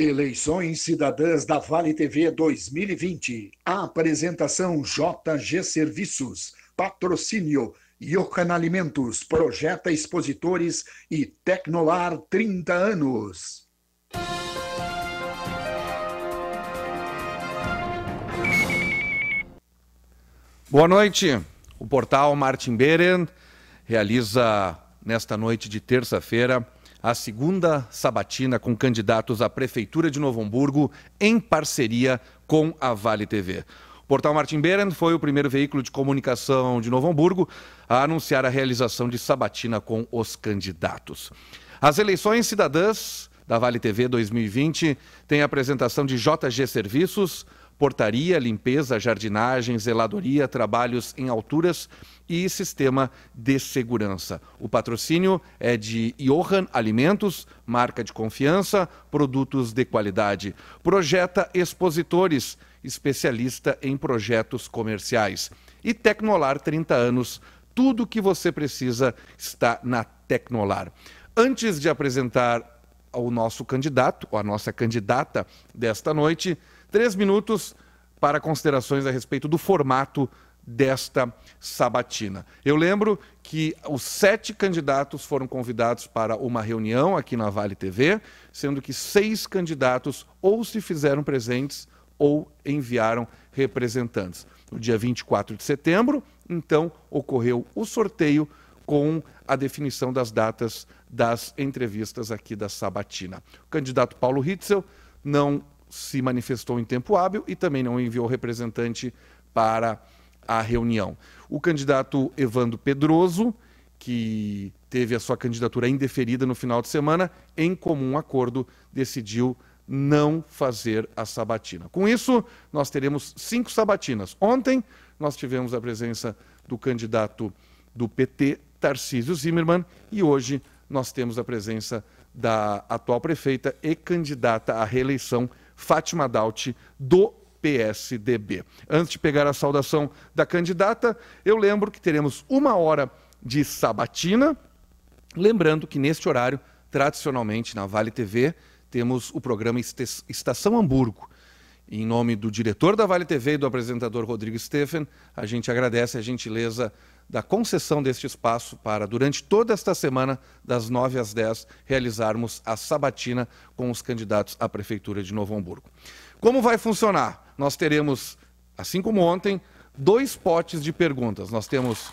Eleições Cidadãs da Vale TV 2020. A apresentação JG Serviços. Patrocínio Yocan Alimentos. Projeta Expositores e Tecnolar 30 anos. Boa noite. O portal Martin Beren realiza nesta noite de terça-feira a segunda sabatina com candidatos à prefeitura de Novo Hamburgo em parceria com a Vale TV. O portal Martin Beren foi o primeiro veículo de comunicação de Novo Hamburgo a anunciar a realização de sabatina com os candidatos. As eleições cidadãs da Vale TV 2020 têm a apresentação de JG Serviços, portaria, limpeza, jardinagem, zeladoria, trabalhos em alturas e sistema de segurança. O patrocínio é de Johan Alimentos, marca de confiança, produtos de qualidade. Projeta Expositores, especialista em projetos comerciais. E Tecnolar 30 anos. Tudo o que você precisa está na Tecnolar. Antes de apresentar o nosso candidato, ou a nossa candidata desta noite, Três minutos para considerações a respeito do formato desta sabatina. Eu lembro que os sete candidatos foram convidados para uma reunião aqui na Vale TV, sendo que seis candidatos ou se fizeram presentes ou enviaram representantes. No dia 24 de setembro, então, ocorreu o sorteio com a definição das datas das entrevistas aqui da Sabatina. O candidato Paulo Ritzel não se manifestou em tempo hábil e também não enviou representante para a reunião. O candidato Evandro Pedroso, que teve a sua candidatura indeferida no final de semana, em comum acordo, decidiu não fazer a sabatina. Com isso, nós teremos cinco sabatinas. Ontem, nós tivemos a presença do candidato do PT, Tarcísio Zimmermann, e hoje nós temos a presença da atual prefeita e candidata à reeleição, Fátima Dauti, do PSDB. Antes de pegar a saudação da candidata, eu lembro que teremos uma hora de sabatina. Lembrando que neste horário, tradicionalmente na Vale TV, temos o programa Estação Hamburgo. Em nome do diretor da Vale TV e do apresentador Rodrigo Steffen, a gente agradece a gentileza da concessão deste espaço para, durante toda esta semana, das 9 às 10, realizarmos a sabatina com os candidatos à Prefeitura de Novo Hamburgo. Como vai funcionar? Nós teremos, assim como ontem, dois potes de perguntas. Nós temos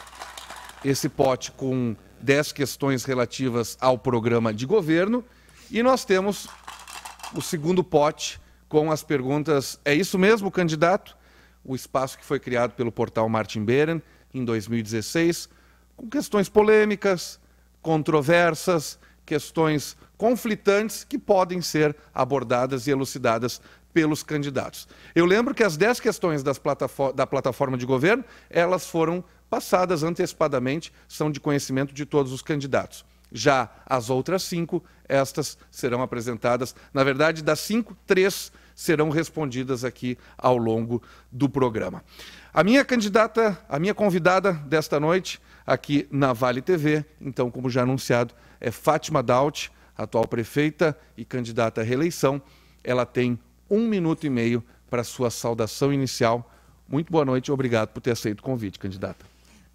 esse pote com 10 questões relativas ao programa de governo e nós temos o segundo pote com as perguntas: é isso mesmo, candidato? O espaço que foi criado pelo portal Martin Beren em 2016, com questões polêmicas, controversas, questões conflitantes que podem ser abordadas e elucidadas pelos candidatos. Eu lembro que as 10 questões plataform da plataforma de governo, elas foram passadas antecipadamente, são de conhecimento de todos os candidatos. Já as outras cinco, estas serão apresentadas. Na verdade, das cinco, três serão respondidas aqui ao longo do programa. A minha candidata, a minha convidada desta noite aqui na Vale TV, então, como já anunciado, é Fátima Daut, atual prefeita e candidata à reeleição. Ela tem um minuto e meio para sua saudação inicial. Muito boa noite obrigado por ter aceito o convite, candidata.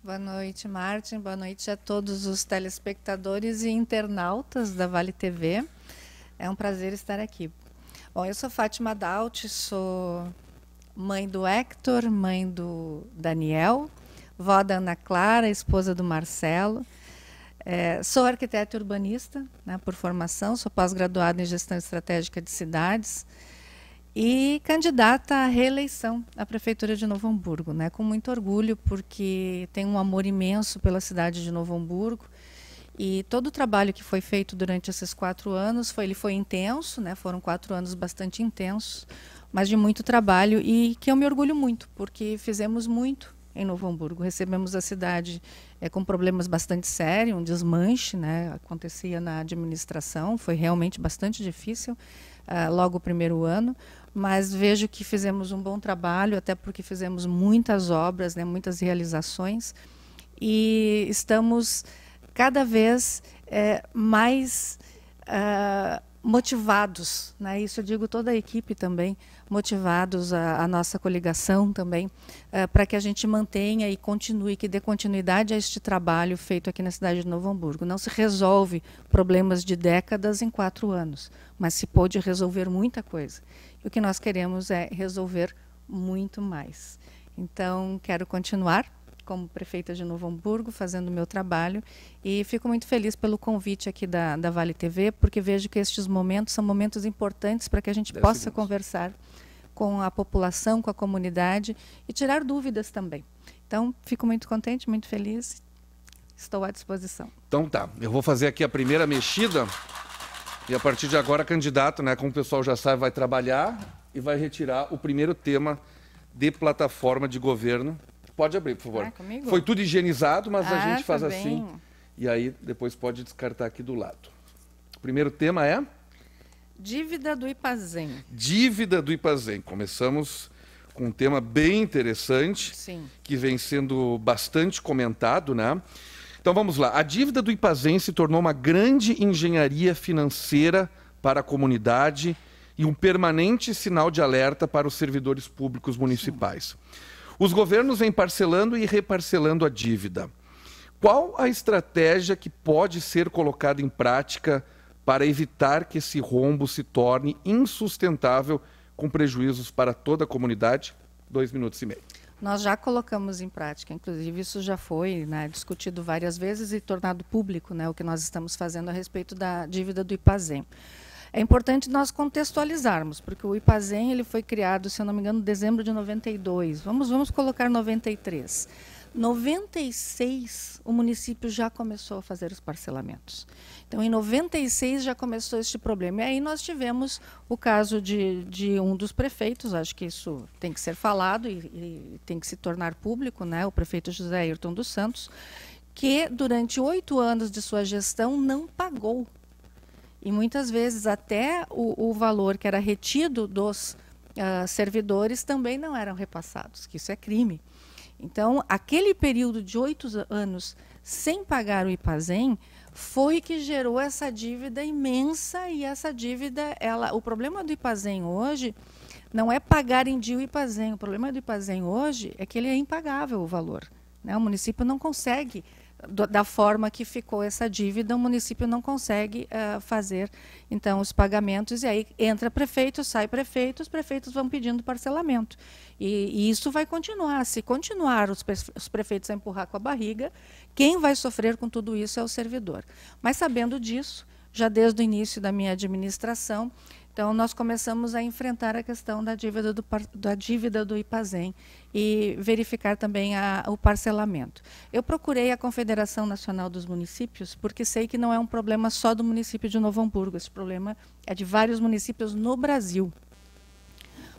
Boa noite, Martin. Boa noite a todos os telespectadores e internautas da Vale TV. É um prazer estar aqui. Bom, eu sou Fátima Daut, sou mãe do Hector, mãe do Daniel, vó da Ana Clara, esposa do Marcelo. É, sou arquiteta urbanista né, por formação, sou pós-graduada em gestão estratégica de cidades e candidata à reeleição à Prefeitura de Novo Hamburgo, né, com muito orgulho, porque tenho um amor imenso pela cidade de Novo Hamburgo. E todo o trabalho que foi feito durante esses quatro anos foi, ele foi intenso, né, foram quatro anos bastante intensos, mas de muito trabalho e que eu me orgulho muito, porque fizemos muito em Novo Hamburgo. Recebemos a cidade é, com problemas bastante sérios, um desmanche né, acontecia na administração, foi realmente bastante difícil uh, logo o primeiro ano, mas vejo que fizemos um bom trabalho, até porque fizemos muitas obras, né, muitas realizações, e estamos cada vez é, mais uh, motivados, né, isso eu digo toda a equipe também, motivados a, a nossa coligação também, uh, para que a gente mantenha e continue, que dê continuidade a este trabalho feito aqui na cidade de Novo Hamburgo. Não se resolve problemas de décadas em quatro anos, mas se pôde resolver muita coisa. E o que nós queremos é resolver muito mais. Então, quero continuar como prefeita de Novo Hamburgo, fazendo o meu trabalho. E fico muito feliz pelo convite aqui da, da Vale TV, porque vejo que estes momentos são momentos importantes para que a gente Dez possa segundos. conversar com a população, com a comunidade e tirar dúvidas também. Então, fico muito contente, muito feliz. Estou à disposição. Então tá, eu vou fazer aqui a primeira mexida. E a partir de agora, candidato, né, como o pessoal já sabe, vai trabalhar e vai retirar o primeiro tema de plataforma de governo Pode abrir, por favor. Ah, comigo? Foi tudo higienizado, mas ah, a gente faz tá assim. E aí depois pode descartar aqui do lado. O primeiro tema é? Dívida do Ipazem. Dívida do Ipazem. Começamos com um tema bem interessante, Sim. que vem sendo bastante comentado, né? Então vamos lá. A dívida do Ipazem se tornou uma grande engenharia financeira para a comunidade e um permanente sinal de alerta para os servidores públicos municipais. Sim. Os governos vêm parcelando e reparcelando a dívida. Qual a estratégia que pode ser colocada em prática para evitar que esse rombo se torne insustentável, com prejuízos para toda a comunidade? Dois minutos e meio. Nós já colocamos em prática, inclusive isso já foi né, discutido várias vezes e tornado público né, o que nós estamos fazendo a respeito da dívida do IPAZEM. É importante nós contextualizarmos, porque o IPAZEM ele foi criado, se eu não me engano, em dezembro de 92. Vamos, vamos colocar 93. 96 o município já começou a fazer os parcelamentos. Então, em 96 já começou este problema. E aí nós tivemos o caso de, de um dos prefeitos, acho que isso tem que ser falado e, e tem que se tornar público, né? o prefeito José Ayrton dos Santos, que durante oito anos de sua gestão não pagou e muitas vezes até o, o valor que era retido dos uh, servidores também não eram repassados, que isso é crime. Então, aquele período de oito anos sem pagar o IPazem foi que gerou essa dívida imensa e essa dívida, ela, o problema do IPazem hoje não é pagar em dia o IPazem, o problema do IPazem hoje é que ele é impagável o valor. Né? O município não consegue do, da forma que ficou essa dívida, o município não consegue uh, fazer então os pagamentos e aí entra prefeito, sai prefeito, os prefeitos vão pedindo parcelamento e, e isso vai continuar. Se continuar os, os prefeitos a empurrar com a barriga, quem vai sofrer com tudo isso é o servidor. Mas sabendo disso, já desde o início da minha administração, então, nós começamos a enfrentar a questão da dívida do, da dívida do IPAZEM e verificar também a, o parcelamento. Eu procurei a Confederação Nacional dos Municípios, porque sei que não é um problema só do município de Novo Hamburgo, esse problema é de vários municípios no Brasil.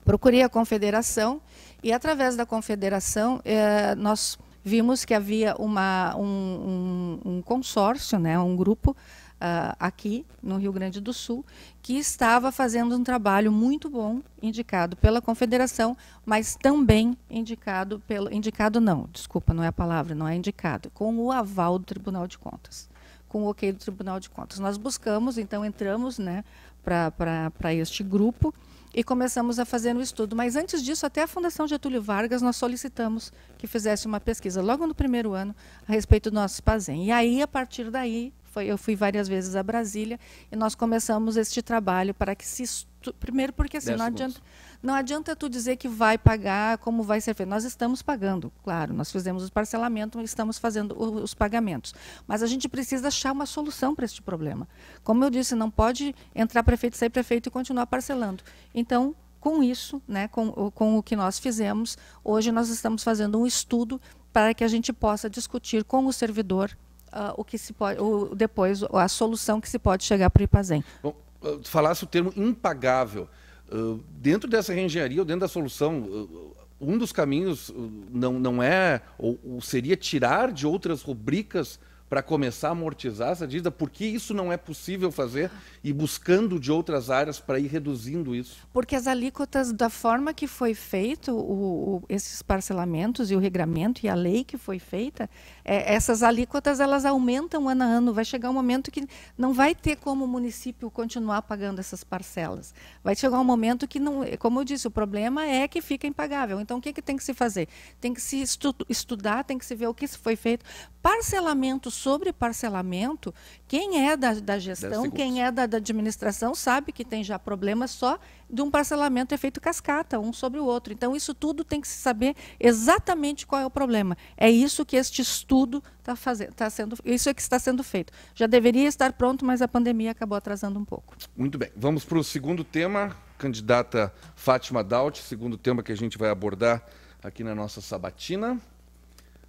Procurei a Confederação e, através da Confederação, eh, nós vimos que havia uma, um, um, um consórcio, né, um grupo uh, aqui no Rio Grande do Sul, que estava fazendo um trabalho muito bom, indicado pela Confederação, mas também indicado pelo. Indicado não, desculpa, não é a palavra, não é indicado, com o aval do Tribunal de Contas. Com o ok do Tribunal de Contas. Nós buscamos, então entramos né, para este grupo e começamos a fazer um estudo. Mas antes disso, até a Fundação Getúlio Vargas, nós solicitamos que fizesse uma pesquisa logo no primeiro ano a respeito do nosso PASEM. E aí, a partir daí, foi, eu fui várias vezes a Brasília e nós começamos este trabalho para que se estu... primeiro porque assim, não adianta não adianta tu dizer que vai pagar como vai ser feito. Nós estamos pagando, claro, nós fizemos o parcelamento, estamos fazendo os pagamentos, mas a gente precisa achar uma solução para este problema. Como eu disse, não pode entrar prefeito, sair prefeito e continuar parcelando. Então, com isso, né, com, com o que nós fizemos, hoje nós estamos fazendo um estudo para que a gente possa discutir com o servidor uh, o que se pode, o, depois a solução que se pode chegar para o IPAZEM. Bom, ah, falasse o termo impagável. Uh, dentro dessa reengenharia ou dentro da solução, uh, um dos caminhos não, não é, ou, ou seria tirar de outras rubricas para começar a amortizar essa dívida? Por que isso não é possível fazer e buscando de outras áreas para ir reduzindo isso? Porque as alíquotas, da forma que foi feito o, o, esses parcelamentos e o regramento e a lei que foi feita, é, essas alíquotas elas aumentam ano a ano. Vai chegar um momento que não vai ter como o município continuar pagando essas parcelas. Vai chegar um momento que não, como eu disse, o problema é que fica impagável. Então o que, que tem que se fazer? Tem que se estu estudar, tem que se ver o que foi feito. Parcelamento sobre parcelamento. Quem é da, da gestão, quem é da, da administração sabe que tem já problemas só de um parcelamento é feito cascata, um sobre o outro. Então, isso tudo tem que se saber exatamente qual é o problema. É isso que este estudo está fazendo, tá sendo, isso é que está sendo feito. Já deveria estar pronto, mas a pandemia acabou atrasando um pouco. Muito bem, vamos para o segundo tema, candidata Fátima Daut, segundo tema que a gente vai abordar aqui na nossa sabatina.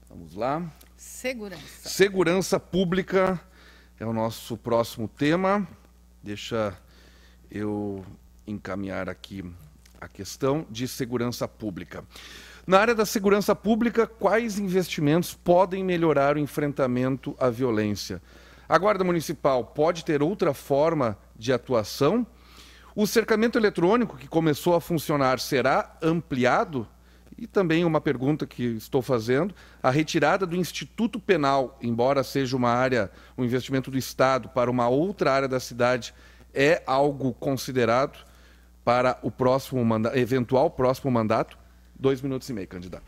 Vamos lá. Segurança. Segurança pública é o nosso próximo tema. Deixa eu encaminhar aqui a questão de segurança pública. Na área da segurança pública, quais investimentos podem melhorar o enfrentamento à violência? A Guarda Municipal pode ter outra forma de atuação? O cercamento eletrônico que começou a funcionar será ampliado? E também uma pergunta que estou fazendo: a retirada do Instituto Penal, embora seja uma área, um investimento do Estado para uma outra área da cidade, é algo considerado? para o próximo mandato, eventual próximo mandato, dois minutos e meio, candidato.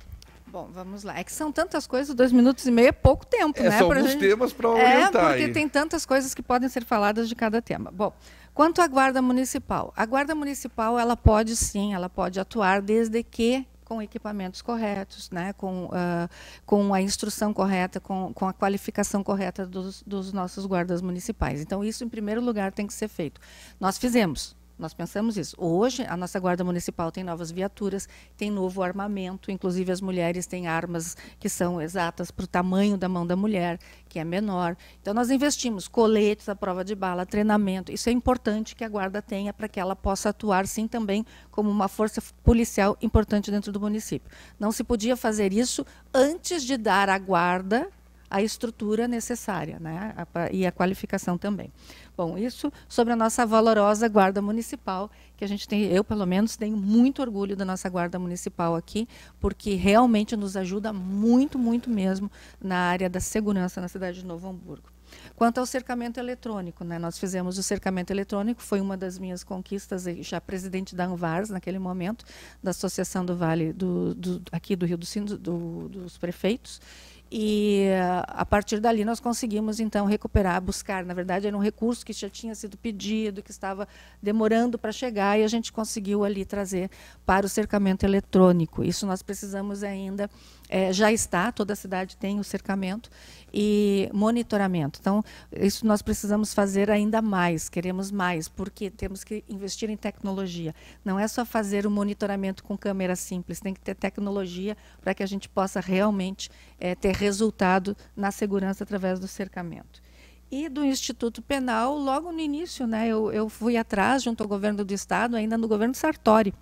Bom, vamos lá. É que são tantas coisas, dois minutos e meio é pouco tempo, é, né? São alguns gente... temas para orientar. É, porque aí. tem tantas coisas que podem ser faladas de cada tema. Bom, quanto à Guarda Municipal. A Guarda Municipal, ela pode sim, ela pode atuar desde que com equipamentos corretos, né? com, uh, com a instrução correta, com, com a qualificação correta dos, dos nossos guardas municipais. Então, isso, em primeiro lugar, tem que ser feito. Nós fizemos, nós pensamos isso. Hoje, a nossa Guarda Municipal tem novas viaturas, tem novo armamento, inclusive as mulheres têm armas que são exatas para o tamanho da mão da mulher, que é menor. Então, nós investimos coletes a prova de bala, treinamento. Isso é importante que a Guarda tenha para que ela possa atuar, sim, também como uma força policial importante dentro do município. Não se podia fazer isso antes de dar à Guarda a estrutura necessária né? e a qualificação também. Bom, isso sobre a nossa valorosa Guarda Municipal, que a gente tem, eu pelo menos tenho muito orgulho da nossa Guarda Municipal aqui, porque realmente nos ajuda muito, muito mesmo na área da segurança na cidade de Novo Hamburgo. Quanto ao cercamento eletrônico, né? nós fizemos o cercamento eletrônico, foi uma das minhas conquistas, eh, já presidente da ANVARS naquele momento, da Associação do Vale do, do aqui do Rio do Sino, do, dos Prefeitos, e eh, a partir dali nós conseguimos então recuperar, buscar, na verdade era um recurso que já tinha sido pedido, que estava demorando para chegar e a gente conseguiu ali trazer para o cercamento eletrônico. Isso nós precisamos ainda, é, já está, toda a cidade tem o cercamento e monitoramento. Então isso nós precisamos fazer ainda mais, queremos mais, porque temos que investir em tecnologia. Não é só fazer o monitoramento com câmera simples, tem que ter tecnologia para que a gente possa realmente é, ter resultado na segurança através do cercamento. E do Instituto Penal, logo no início, né, eu, eu fui atrás, junto ao governo do Estado, ainda no governo Sartori,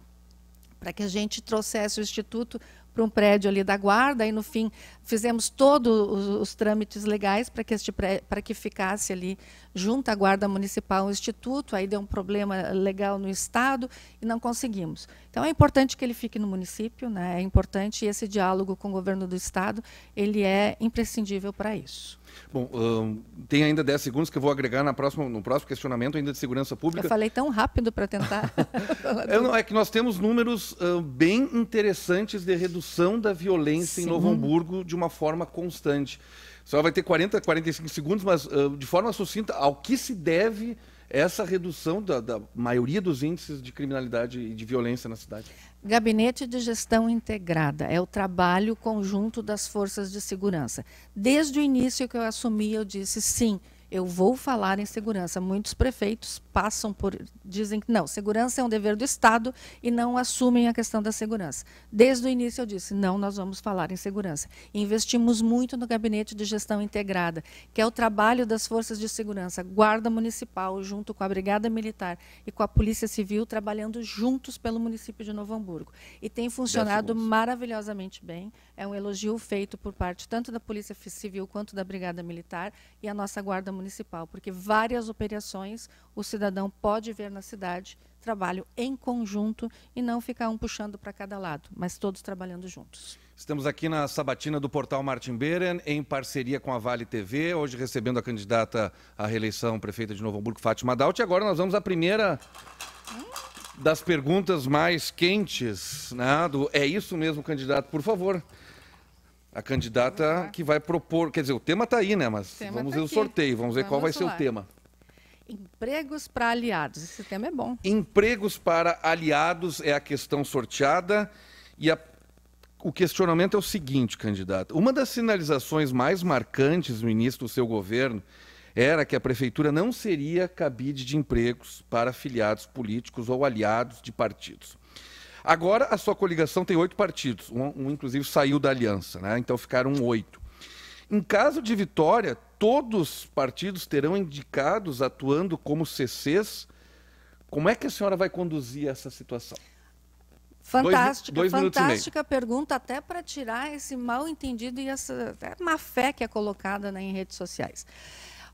para que a gente trouxesse o Instituto para um prédio ali da guarda, e no fim fizemos todos os, os trâmites legais para que, este para que ficasse ali junto à guarda municipal o instituto, aí deu um problema legal no Estado e não conseguimos. Então é importante que ele fique no município, né? é importante esse diálogo com o governo do Estado, ele é imprescindível para isso. Bom, um, tem ainda 10 segundos que eu vou agregar na próxima, no próximo questionamento ainda de segurança pública. Eu falei tão rápido para tentar. é, não, é que nós temos números uh, bem interessantes de redução redução da violência Sim. em Novo Hamburgo de uma forma constante. Só vai ter 40, 45 segundos, mas uh, de forma sucinta, ao que se deve essa redução da, da, maioria dos índices de criminalidade e de violência na cidade? Gabinete de Gestão Integrada é o trabalho conjunto das forças de segurança. Desde o início que eu assumi, eu disse sim, eu vou falar em segurança. Muitos prefeitos passam por dizem que não, segurança é um dever do Estado e não assumem a questão da segurança. Desde o início eu disse, não, nós vamos falar em segurança. Investimos muito no gabinete de gestão integrada, que é o trabalho das forças de segurança, guarda municipal junto com a brigada militar e com a polícia civil trabalhando juntos pelo município de Novo Hamburgo. E tem funcionado maravilhosamente bem. É um elogio feito por parte tanto da polícia civil quanto da brigada militar e a nossa guarda municipal municipal, porque várias operações o cidadão pode ver na cidade, trabalho em conjunto e não ficar um puxando para cada lado, mas todos trabalhando juntos. Estamos aqui na sabatina do portal Martin Beren, em parceria com a Vale TV, hoje recebendo a candidata à reeleição prefeita de Novo Hamburgo, Fátima Daut. E agora nós vamos à primeira das perguntas mais quentes, né? Do, é isso mesmo, candidato, por favor. A candidata que vai propor, quer dizer, o tema está aí, né? Mas vamos tá ver aqui. o sorteio, vamos ver vamos qual vai ser o tema. Empregos para aliados, esse tema é bom. Empregos para aliados é a questão sorteada e a... o questionamento é o seguinte, candidata. Uma das sinalizações mais marcantes ministro, do seu governo era que a prefeitura não seria cabide de empregos para afiliados políticos ou aliados de partidos. Agora a sua coligação tem oito partidos, um, um inclusive saiu da aliança, né? então ficaram oito. Em caso de vitória, todos os partidos terão indicados atuando como CCs. Como é que a senhora vai conduzir essa situação? Fantástica, dois, dois fantástica pergunta, até para tirar esse mal entendido e essa má fé que é colocada né, em redes sociais.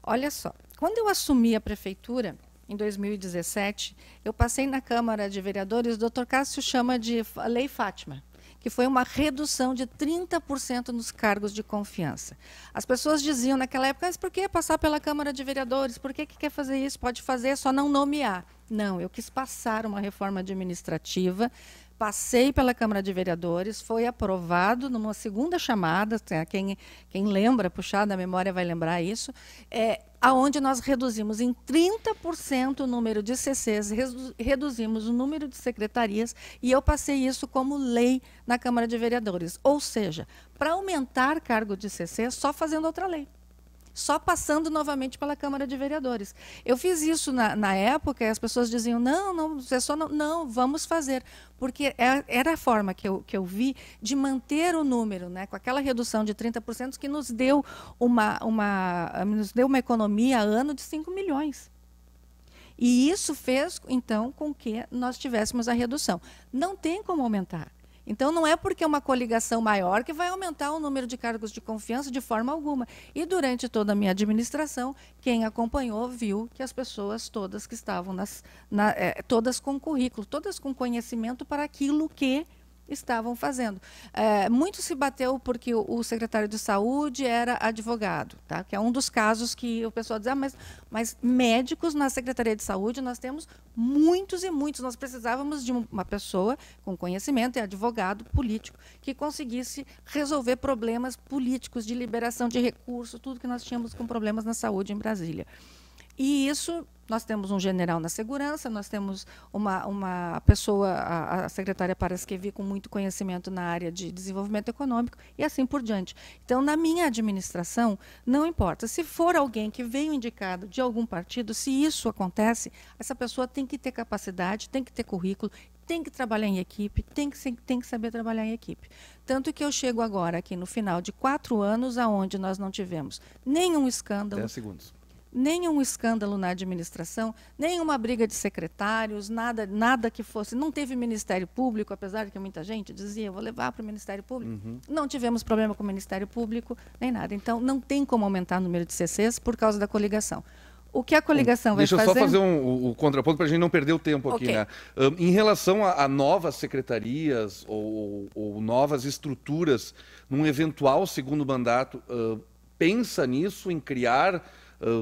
Olha só, quando eu assumi a prefeitura, em 2017, eu passei na Câmara de Vereadores, o doutor Cássio chama de Lei Fátima, que foi uma redução de 30% nos cargos de confiança. As pessoas diziam naquela época, mas por que passar pela Câmara de Vereadores? Por que, que quer fazer isso? Pode fazer, é só não nomear. Não, eu quis passar uma reforma administrativa, passei pela Câmara de Vereadores, foi aprovado numa segunda chamada, tá, quem, quem lembra, puxar da memória vai lembrar isso, é, aonde nós reduzimos em 30% o número de CCs, reduzimos o número de secretarias, e eu passei isso como lei na Câmara de Vereadores. Ou seja, para aumentar cargo de CC, só fazendo outra lei só passando novamente pela Câmara de Vereadores. Eu fiz isso na, na época e as pessoas diziam: não, não, você é só não, não, vamos fazer. Porque é, era a forma que eu, que eu vi de manter o número, né, com aquela redução de 30% que nos deu uma, uma, nos deu uma economia ano de 5 milhões. E isso fez, então, com que nós tivéssemos a redução. Não tem como aumentar. Então, não é porque é uma coligação maior que vai aumentar o número de cargos de confiança de forma alguma. E durante toda a minha administração, quem acompanhou viu que as pessoas todas que estavam nas, na, eh, todas com currículo, todas com conhecimento para aquilo que estavam fazendo. É, muito se bateu porque o, o, secretário de saúde era advogado, tá? que é um dos casos que o pessoal diz, ah, mas, mas médicos na Secretaria de Saúde nós temos muitos e muitos. Nós precisávamos de uma pessoa com conhecimento e advogado político que conseguisse resolver problemas políticos de liberação de recursos, tudo que nós tínhamos com problemas na saúde em Brasília. E isso nós temos um general na segurança, nós temos uma, uma pessoa, a, a secretária Paraskevi, com muito conhecimento na área de desenvolvimento econômico e assim por diante. Então, na minha administração, não importa. Se for alguém que veio indicado de algum partido, se isso acontece, essa pessoa tem que ter capacidade, tem que ter currículo, tem que trabalhar em equipe, tem que, tem que saber trabalhar em equipe. Tanto que eu chego agora aqui no final de quatro anos, aonde nós não tivemos nenhum escândalo. 10 segundos nenhum escândalo na administração, nenhuma briga de secretários, nada, nada que fosse. Não teve Ministério Público, apesar de que muita gente dizia, vou levar para o Ministério Público. Uhum. Não tivemos problema com o Ministério Público, nem nada. Então, não tem como aumentar o número de CCs por causa da coligação. O que a coligação um, vai fazer... Deixa eu só fazer um, o, contraponto para a gente não perder o tempo okay. aqui. Né? Um, em relação a, a novas secretarias ou, ou, novas estruturas, num eventual segundo mandato, uh, pensa nisso, em criar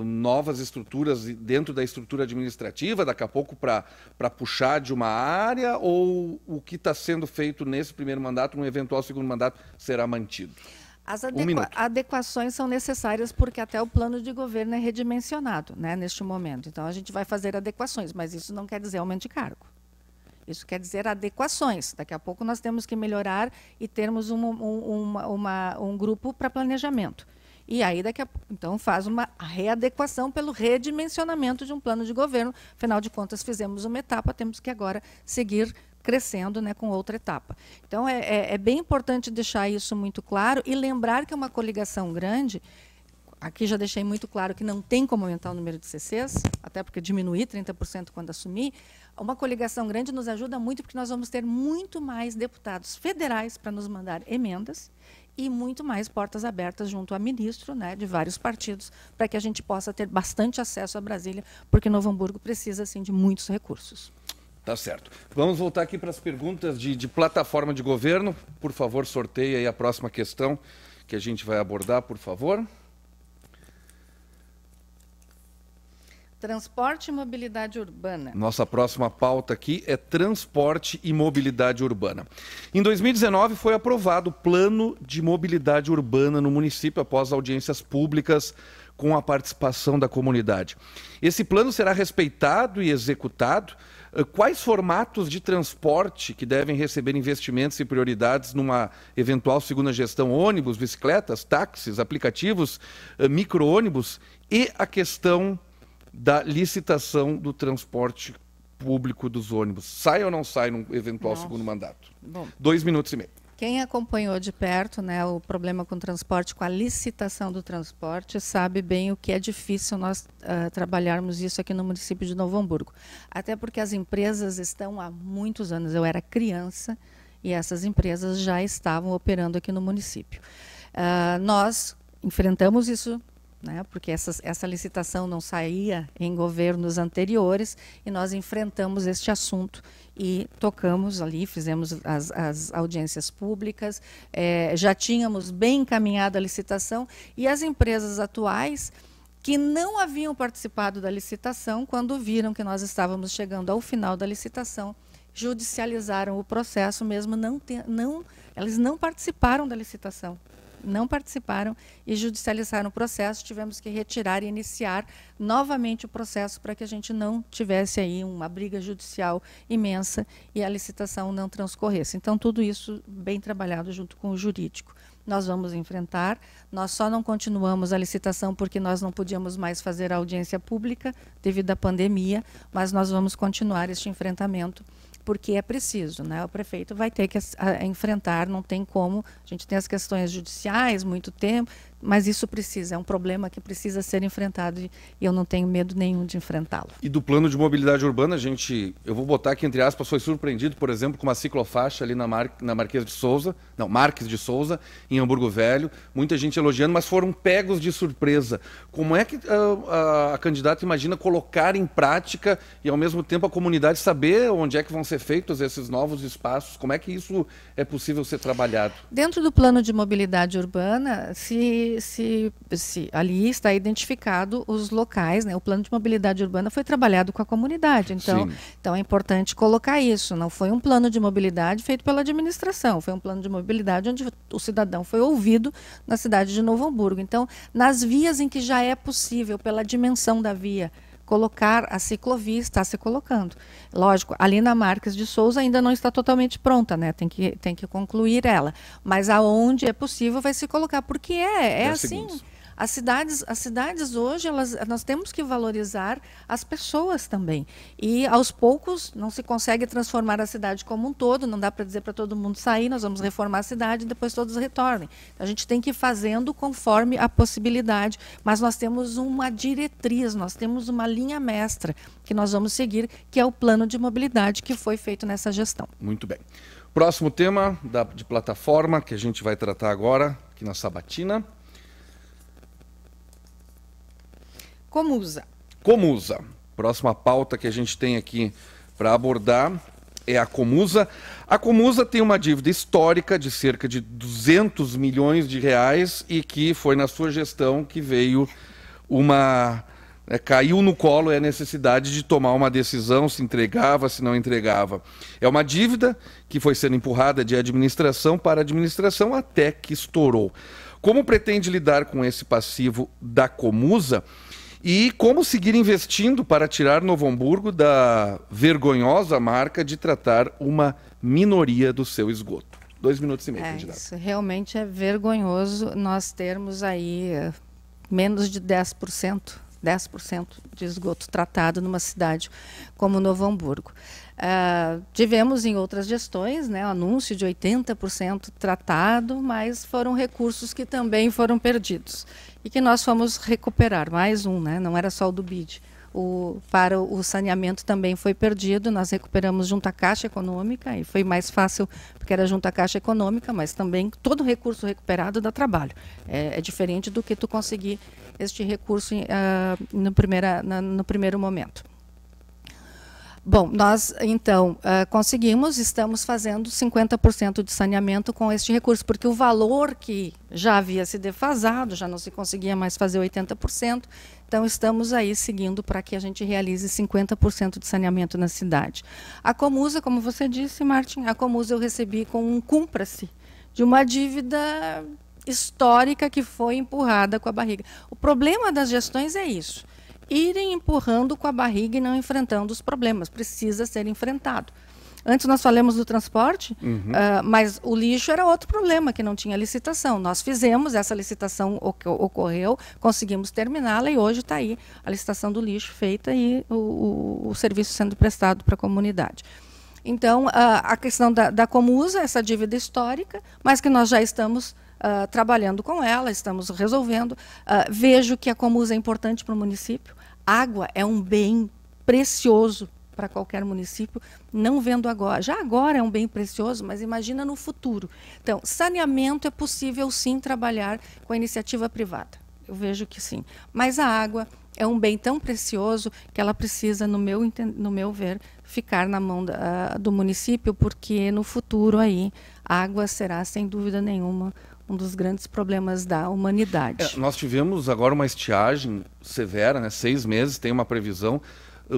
novas estruturas dentro da estrutura administrativa, daqui a pouco para puxar de uma área, ou o que está sendo feito nesse primeiro mandato, no eventual segundo mandato, será mantido? As adequa um adequações são necessárias porque até o plano de governo é redimensionado né, neste momento. Então a gente vai fazer adequações, mas isso não quer dizer aumento de cargo. Isso quer dizer adequações. Daqui a pouco nós temos que melhorar e termos um, um, uma, uma, um grupo para planejamento. E aí, daqui a, então, faz uma readequação pelo redimensionamento de um plano de governo. Afinal de contas, fizemos uma etapa, temos que agora seguir crescendo né, com outra etapa. Então, é, é, é bem importante deixar isso muito claro e lembrar que é uma coligação grande aqui já deixei muito claro que não tem como aumentar o número de CCs, até porque diminuir 30% quando assumi Uma coligação grande nos ajuda muito, porque nós vamos ter muito mais deputados federais para nos mandar emendas e muito mais portas abertas junto a ministro né, de vários partidos, para que a gente possa ter bastante acesso a Brasília, porque Novo Hamburgo precisa assim, de muitos recursos. Tá certo. Vamos voltar aqui para as perguntas de, de plataforma de governo. Por favor, sorteia aí a próxima questão que a gente vai abordar, por favor. Transporte e mobilidade urbana. Nossa próxima pauta aqui é transporte e mobilidade urbana. Em 2019 foi aprovado o plano de mobilidade urbana no município após audiências públicas com a participação da comunidade. Esse plano será respeitado e executado. Eh, quais formatos de transporte que devem receber investimentos e prioridades numa eventual segunda gestão? Ônibus, bicicletas, táxis, aplicativos, eh, micro-ônibus e a questão da licitação do transporte público dos ônibus. Sai ou não sai num eventual Nossa. segundo mandato? Bom. Dois minutos e meio. Quem acompanhou de perto né, o problema com o transporte, com a licitação do transporte, sabe bem o que é difícil nós uh, trabalharmos isso aqui no município de Novo Hamburgo. Até porque as empresas estão há muitos anos, eu era criança e essas empresas já estavam operando aqui no município. Uh, nós enfrentamos isso né? porque essas, essa licitação não saía em governos anteriores e nós enfrentamos este assunto e tocamos ali, fizemos as, as audiências públicas, é, já tínhamos bem encaminhada a licitação e as empresas atuais que não haviam participado da licitação, quando viram que nós estávamos chegando ao final da licitação, judicializaram o processo mesmo não, ter, não eles não participaram da licitação não participaram e judicializaram o processo. Tivemos que retirar e iniciar novamente o processo para que a gente não tivesse aí uma briga judicial imensa e a licitação não transcorresse. Então, tudo isso bem trabalhado junto com o jurídico nós vamos enfrentar. Nós só não continuamos a licitação porque nós não podíamos mais fazer a audiência pública devido à pandemia, mas nós vamos continuar este enfrentamento porque é preciso, né? O prefeito vai ter que a, a enfrentar, não tem como. A gente tem as questões judiciais, muito tempo, mas isso precisa, é um problema que precisa ser enfrentado e eu não tenho medo nenhum de enfrentá-lo. E do plano de mobilidade urbana, a gente, eu vou botar aqui entre aspas, foi surpreendido, por exemplo, com uma ciclofaixa ali na, Mar, na Marquesa de Souza, não, Marques de Souza, em Hamburgo Velho, muita gente elogiando, mas foram pegos de surpresa. Como é que a, ah, a, a candidata imagina colocar em prática e ao mesmo tempo a comunidade saber onde é que vão ser feitos esses novos espaços? Como é que isso é possível ser trabalhado? Dentro do plano de mobilidade urbana, se se, se, ali está identificado os locais, né? O plano de mobilidade urbana foi trabalhado com a comunidade, então, então é importante colocar isso. Não foi um plano de mobilidade feito pela administração, foi um plano de mobilidade onde o cidadão foi ouvido na cidade de Novo Hamburgo. Então, nas vias em que já é possível, pela dimensão da via, colocar a ciclovia está se colocando. Lógico, ali na Marques de Souza ainda não está totalmente pronta, né? Tem que, tem que concluir ela. Mas aonde é possível vai se colocar, porque é, é assim. Segundos. As cidades, as cidades hoje, elas, nós temos que valorizar as pessoas também. E aos poucos não se consegue transformar a cidade como um todo, não dá para dizer para todo mundo sair, nós vamos reformar a cidade e depois todos retornem. Então, a gente tem que ir fazendo conforme a possibilidade, mas nós temos uma diretriz, nós temos uma linha mestra que nós vamos seguir, que é o plano de mobilidade que foi feito nessa gestão. Muito bem. Próximo tema da, de plataforma que a gente vai tratar agora, aqui na Sabatina, Comusa. Comusa. Próxima pauta que a gente tem aqui para abordar é a Comusa. A Comusa tem uma dívida histórica de cerca de 200 milhões de reais e que foi na sua gestão que veio uma. É, caiu no colo é a necessidade de tomar uma decisão se entregava, se não entregava. É uma dívida que foi sendo empurrada de administração para administração até que estourou. Como pretende lidar com esse passivo da Comusa? E como seguir investindo para tirar Novo Hamburgo da vergonhosa marca de tratar uma minoria do seu esgoto? Dois minutos e meio, é, candidato. Isso realmente é vergonhoso nós termos aí eh, menos de 10%. 10% de esgoto tratado numa cidade como Novo Hamburgo. Uh, tivemos em outras gestões né, anúncio de 80% tratado, mas foram recursos que também foram perdidos e que nós fomos recuperar mais um, né? não era só o do BID. O, para o saneamento também foi perdido, nós recuperamos junto à Caixa Econômica, e foi mais fácil, porque era junto à Caixa Econômica, mas também todo recurso recuperado dá trabalho. É, é diferente do que tu conseguir este recurso uh, no, primeira, na, no primeiro momento. Bom, nós então ah, conseguimos, estamos fazendo 50% de saneamento com este recurso, porque o valor que já havia se defasado, já não se conseguia mais fazer 80%, então estamos aí seguindo para que a gente realize 50% de saneamento na cidade. A Comusa, como você disse, Martin, a Comusa eu recebi com um cumpra-se de uma dívida histórica que foi empurrada com a barriga. O problema das gestões é isso irem empurrando com a barriga e não enfrentando os problemas. Precisa ser enfrentado. Antes nós falamos do transporte, uhum. uh, mas o lixo era outro problema, que não tinha licitação. Nós fizemos, essa licitação o que ocorreu, conseguimos terminá-la e hoje está aí a licitação do lixo feita e o, o, o serviço sendo prestado para a comunidade. Então, uh, a questão da, da Comusa, essa dívida histórica, mas que nós já estamos ah, trabalhando com ela, estamos resolvendo. Uh, vejo que a Comusa é importante para o município. Água é um bem precioso para qualquer município, não vendo agora. Já agora é um bem precioso, mas imagina no futuro. Então, saneamento é possível sim trabalhar com a iniciativa privada. Eu vejo que sim. Mas a água é um bem tão precioso que ela precisa, no meu, no meu ver, ficar na mão da, ah, do município, porque no futuro aí a água será, sem dúvida nenhuma, um dos grandes problemas da humanidade. É, nós tivemos agora uma estiagem severa, né? seis meses, tem uma previsão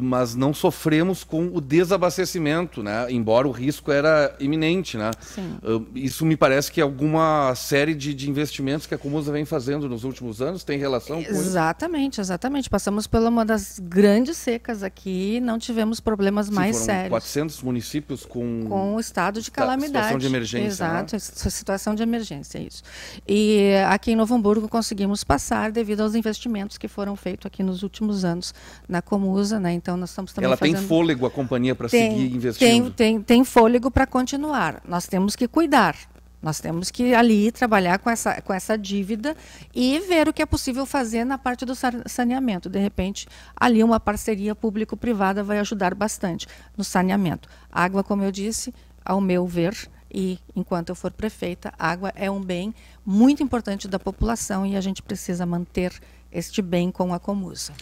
mas não sofremos com o desabastecimento, né? Embora o risco era iminente, né? Sim. Ah, isso me parece que alguma série de, de investimentos que a Comusa vem fazendo nos últimos anos tem relação com Exatamente, isso? exatamente. Passamos pela uma das grandes secas aqui, não tivemos problemas Sim, mais sérios. 400 municípios com com o estado de calamidade, situação de emergência. Né? Exato, né? situação de emergência, isso. E aqui em Novo Hamburgo conseguimos passar devido aos investimentos que foram feitos aqui nos últimos anos na Comusa, né? Então nós estamos também Ela fazendo... tem fôlego a companhia para seguir investindo? Tem, tem, tem fôlego para continuar. Nós temos que cuidar. Nós temos que ali trabalhar com essa, com essa dívida e ver o que é possível fazer na parte do saneamento. De repente, ali uma parceria público-privada vai ajudar bastante no saneamento. Água, como eu disse, ao meu ver, e enquanto eu for prefeita, água é um bem muito importante da população e a gente precisa manter este bem com a Comusa.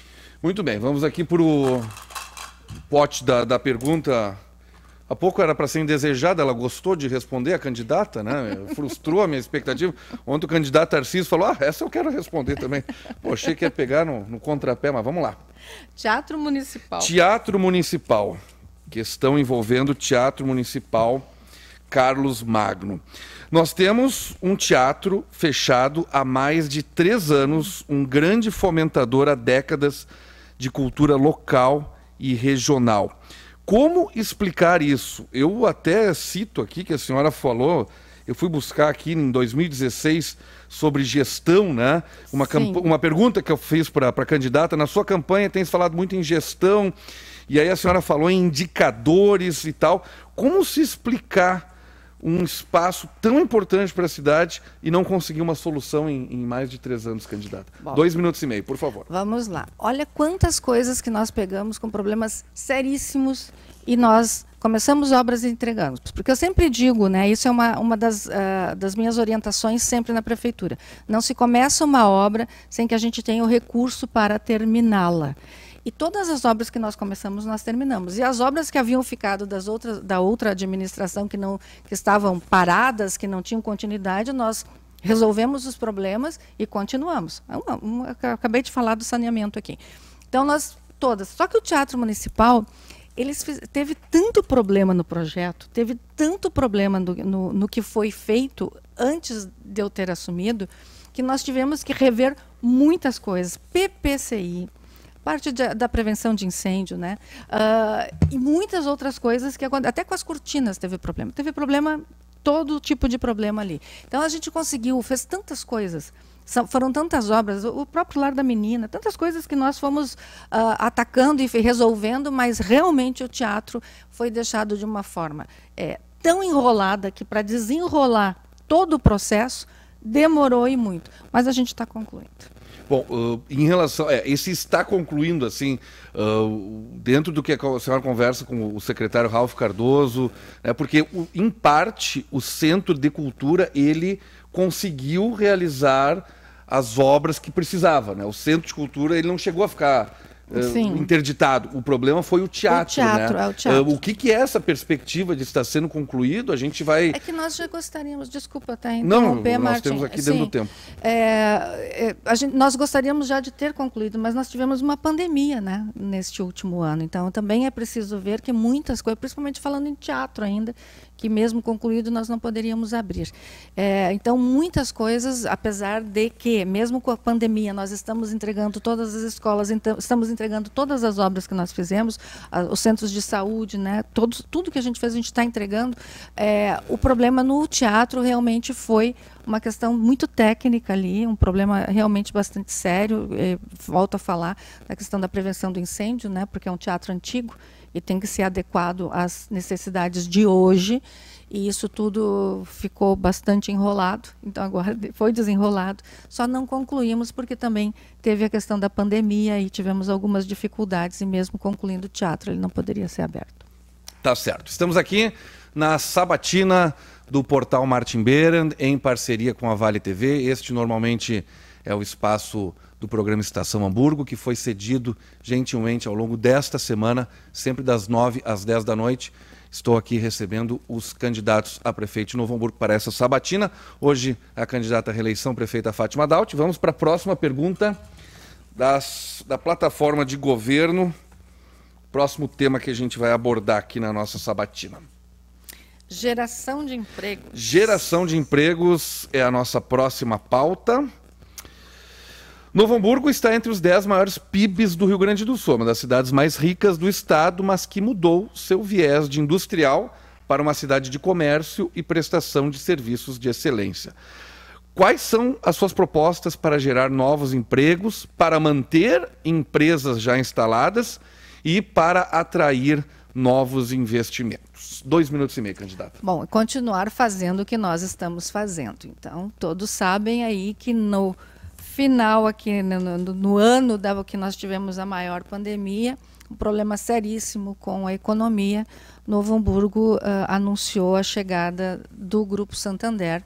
Muito bem, vamos aqui para o pote da, da pergunta. Há pouco era para ser indesejada, ela gostou de responder a candidata, né? Frustrou a minha expectativa. Ontem o candidato Tarcísio falou: Ah, essa eu quero responder também. Pô, achei que ia pegar no, no contrapé, mas vamos lá. Teatro Municipal. Teatro Municipal. Questão envolvendo Teatro Municipal Carlos Magno. Nós temos um teatro fechado há mais de três anos, um grande fomentador há décadas de cultura local e regional. Como explicar isso? Eu até cito aqui que a senhora falou, eu fui buscar aqui em 2016 sobre gestão, né? Uma, uma pergunta que eu fiz para a candidata. Na sua campanha tem falado muito em gestão, e aí a senhora falou em indicadores e tal. Como se explicar um espaço tão importante para a cidade e não conseguir uma solução em, em mais de três anos, candidata. Bom, Dois minutos e meio, por favor. Vamos lá. Olha quantas coisas que nós pegamos com problemas seríssimos e nós começamos obras e entregamos. Porque eu sempre digo, né, isso é uma, uma das, uh, das minhas orientações sempre na prefeitura, não se começa uma obra sem que a gente tenha o recurso para terminá-la. E todas as obras que nós começamos, nós terminamos. E as obras que haviam ficado das outras, da outra administração, que, não, que estavam paradas, que não tinham continuidade, nós resolvemos os problemas e continuamos. É acabei de falar do saneamento aqui. Então, nós todas. Só que o Teatro Municipal eles fiz, teve tanto problema no projeto, teve tanto problema no, no, no, que foi feito antes de eu ter assumido, que nós tivemos que rever muitas coisas. PPCI, parte de, da prevenção de incêndio, né? Uh, e muitas outras coisas que até com as cortinas teve problema. Teve problema todo tipo de problema ali. Então a gente conseguiu, fez tantas coisas. foram tantas obras, o próprio Lar da Menina, tantas coisas que nós fomos uh, atacando e resolvendo, mas realmente o teatro foi deixado de uma forma é, tão enrolada que para desenrolar todo o processo demorou e muito. Mas a gente está concluindo. Bom, uh, em relação. É, esse está concluindo, assim, uh, dentro do que a senhora conversa com o secretário Ralph Cardoso, né, porque, o, em parte, o Centro de Cultura ele conseguiu realizar as obras que precisava. Né? O Centro de Cultura ele não chegou a ficar ah, Sim. interditado. O problema foi o teatro. O teatro, né? é o teatro. Ah, o que, que é essa perspectiva de estar sendo concluído? A gente vai. É que nós já gostaríamos, desculpa até tá? interromper, Não, nós Martin. temos aqui dentro Sim. do tempo. É, é, gente, nós gostaríamos já de ter concluído, mas nós tivemos uma pandemia né, neste último ano. Então também é preciso ver que muitas coisas, principalmente falando em teatro ainda, que mesmo concluído nós não poderíamos abrir. É, então, muitas coisas, apesar de que, mesmo com a pandemia, nós estamos entregando todas as escolas, então, estamos entregando todas as obras que nós fizemos, os centros de saúde, né, todos, tudo que a gente fez a gente está entregando. É, o problema no teatro realmente foi uma questão muito técnica ali, um problema realmente bastante sério. volto a falar da questão da prevenção do incêndio, né, porque é um teatro antigo, e tem que ser adequado às necessidades de hoje. E isso tudo ficou bastante enrolado, então agora foi desenrolado. Só não concluímos porque também teve a questão da pandemia e tivemos algumas dificuldades, e mesmo concluindo o teatro, ele não poderia ser aberto. Tá certo. Estamos aqui na sabatina do portal Martin Beirand, em parceria com a Vale TV. Este normalmente é o espaço do programa Estação Hamburgo, que foi cedido gentilmente ao longo desta semana, sempre das 9 às 10 da noite. Estou aqui recebendo os candidatos a prefeito de Novo Hamburgo para essa sabatina. Hoje, a candidata à reeleição, prefeita Fátima Daut. Vamos para a próxima pergunta das, da plataforma de governo. Próximo tema que a gente vai abordar aqui na nossa sabatina. Geração de empregos. Geração de empregos é a nossa próxima pauta. Novo Hamburgo está entre os 10 maiores PIBs do Rio Grande do Sul, uma das cidades mais ricas do estado, mas que mudou seu viés de industrial para uma cidade de comércio e prestação de serviços de excelência. Quais são as suas propostas para gerar novos empregos, para manter empresas já instaladas e para atrair novos investimentos. Dois minutos e meio, candidata. Bom, continuar fazendo o que nós estamos fazendo. Então, todos sabem aí que no final aqui né, no, no, no ano da, que nós tivemos a maior pandemia, um problema seríssimo com a economia, Novo Hamburgo uh, anunciou a chegada do Grupo Santander,